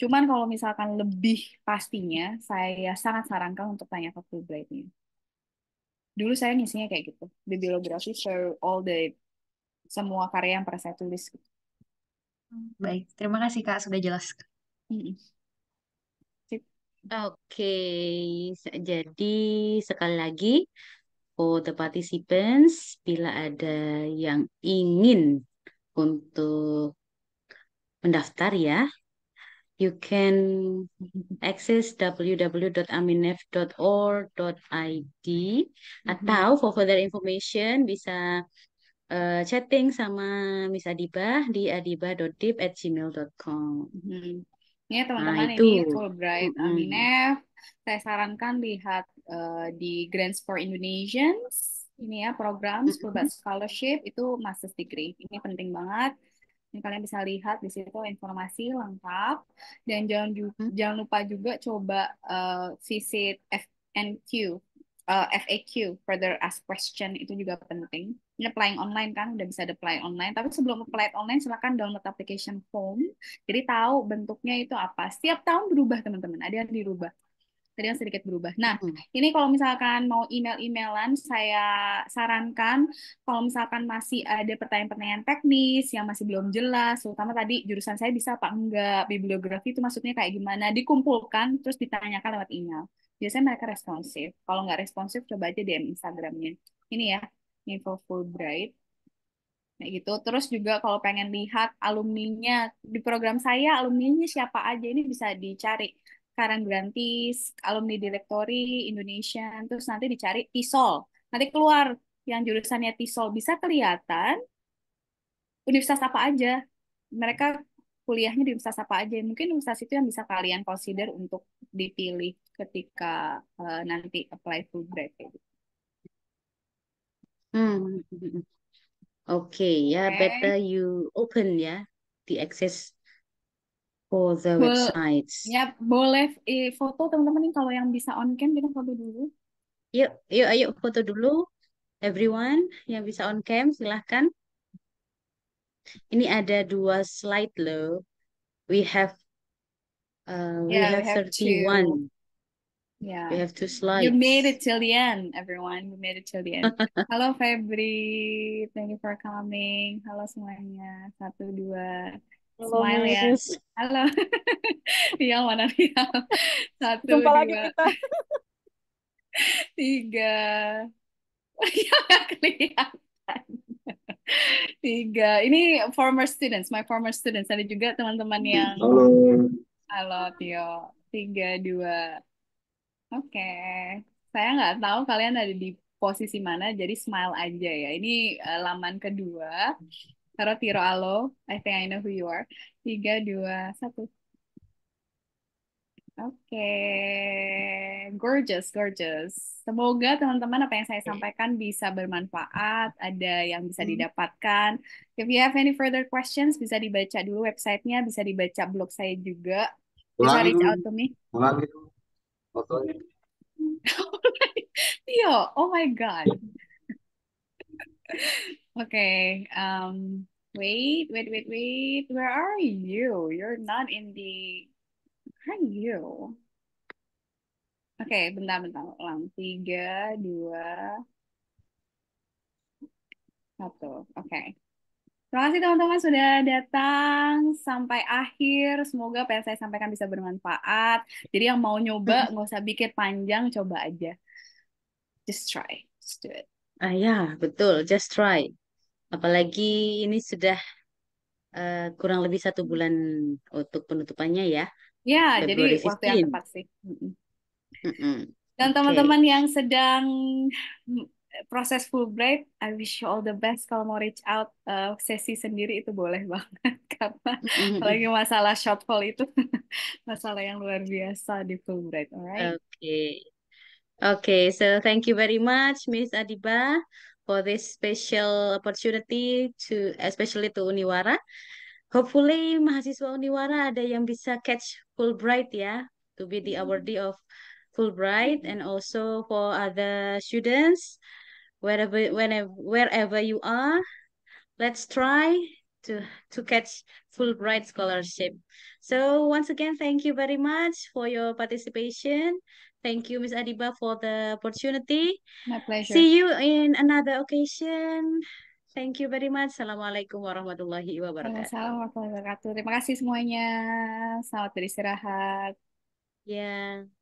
Cuman kalau misalkan lebih pastinya, saya sangat sarankan untuk tanya ke Fulbrightnya. Dulu saya ngisinya kayak gitu, bibliografi for all the semua karya yang pernah saya tulis. Gitu Baik, terima kasih Kak sudah jelas. Oke, okay. jadi sekali lagi for the participants, bila ada yang ingin untuk mendaftar ya, you can access www.aminef.or.id mm-hmm. atau for further information bisa uh, chatting sama Miss Adiba di adibah.dip@gmail.com. Hmm. Ya teman-teman nah, itu. ini Fulbright hmm. Aminef. Saya sarankan lihat uh, di Grants for Indonesians ini ya program Fulbright Scholarship itu Master's Degree. Ini penting banget. Ini kalian bisa lihat di situ informasi lengkap dan jangan -hmm. jangan lupa juga coba uh, visit FNQ uh, eh, FAQ further ask question itu juga penting ini applying online kan udah bisa apply online tapi sebelum apply online silahkan download application form jadi tahu bentuknya itu apa setiap tahun berubah teman-teman ada yang dirubah tadi yang sedikit berubah. Nah, hmm. ini kalau misalkan mau email-emailan, saya sarankan kalau misalkan masih ada pertanyaan-pertanyaan teknis yang masih belum jelas, terutama tadi jurusan saya bisa apa enggak, bibliografi itu maksudnya kayak gimana, dikumpulkan terus ditanyakan lewat email. Biasanya mereka responsif. Kalau nggak responsif, coba aja DM Instagramnya. Ini ya, info Fulbright Nah gitu. Terus juga kalau pengen lihat alumninya di program saya alumninya siapa aja ini bisa dicari. Karang Grantis, alumni Direktori Indonesia, terus nanti dicari TISOL. Nanti keluar yang jurusannya TISOL bisa kelihatan universitas apa aja. Mereka kuliahnya di universitas apa aja. Mungkin universitas itu yang bisa kalian consider untuk dipilih ketika uh, nanti apply Fulbright. Gitu. Hmm, hmm, hmm, hmm. Oke okay, ya, yeah, okay. better you open ya, yeah, the access for the Bo websites. Ya, boleh eh, foto teman-teman nih kalau yang bisa on cam kita foto dulu. Yuk, yuk ayo foto dulu everyone yang bisa on cam silahkan. Ini ada dua slide loh. We have uh, yeah, we have, we have 31. Two. Yeah. We have two slides. You made it till the end, everyone. You made it till the end. Halo Febri, thank you for coming. Halo semuanya. Satu, dua, Smile ya. Halo. Iya, mana Rial? Satu, Jumpa dua, lagi kita. tiga. Iya, kelihatan. Tiga. Ini former students, my former students. Ada juga teman-teman yang... Halo. Halo, Tio. Tiga, dua. Oke. Okay. Saya nggak tahu kalian ada di posisi mana, jadi smile aja ya. Ini uh, laman kedua. Taruh Tiro Alo, I think I know who you are. Tiga, dua, satu. Oke, gorgeous, gorgeous. Semoga teman-teman apa yang saya sampaikan bisa bermanfaat, ada yang bisa hmm. didapatkan. If you have any further questions, bisa dibaca dulu websitenya, bisa dibaca blog saya juga. Bisa reach out to me. Iya, oh my god. Okay. Um, wait, wait, wait, wait. Where are you? You're not in the. Where are you? Oke, okay, bentar, bentar. Ulang. Tiga, dua, satu. Oke. Okay. Terima kasih teman-teman sudah datang sampai akhir. Semoga apa yang saya sampaikan bisa bermanfaat. Jadi yang mau nyoba, nggak usah pikir panjang, coba aja. Just try. Just do it. Ah ya, betul. Just try. Apalagi ini sudah uh, kurang lebih satu bulan untuk penutupannya ya. Ya, Februari jadi 15. waktu yang tepat sih. Mm -mm. Dan teman-teman yang sedang mm, proses full Fulbright, I wish you all the best. Kalau mau reach out uh, sesi sendiri itu boleh banget karena apalagi masalah shortfall itu masalah yang luar biasa di Fulbright. Alright. Oke. Okay. Oke, okay, so thank you very much, Miss Adiba. for this special opportunity to especially to Uniwara. Hopefully mahasiswa Uniwara ada yang bisa catch Fulbright ya to be the mm-hmm. awardee of Fulbright and also for other students wherever whenever wherever you are let's try to to catch Fulbright scholarship. So once again thank you very much for your participation. Thank you, Miss Adiba, for the opportunity. My pleasure. See you in another occasion. Thank you very much. Assalamualaikum warahmatullahi wabarakatuh. Assalamualaikum warahmatullahi wabarakatuh. Terima kasih semuanya. Selamat beristirahat. Ya. Yeah.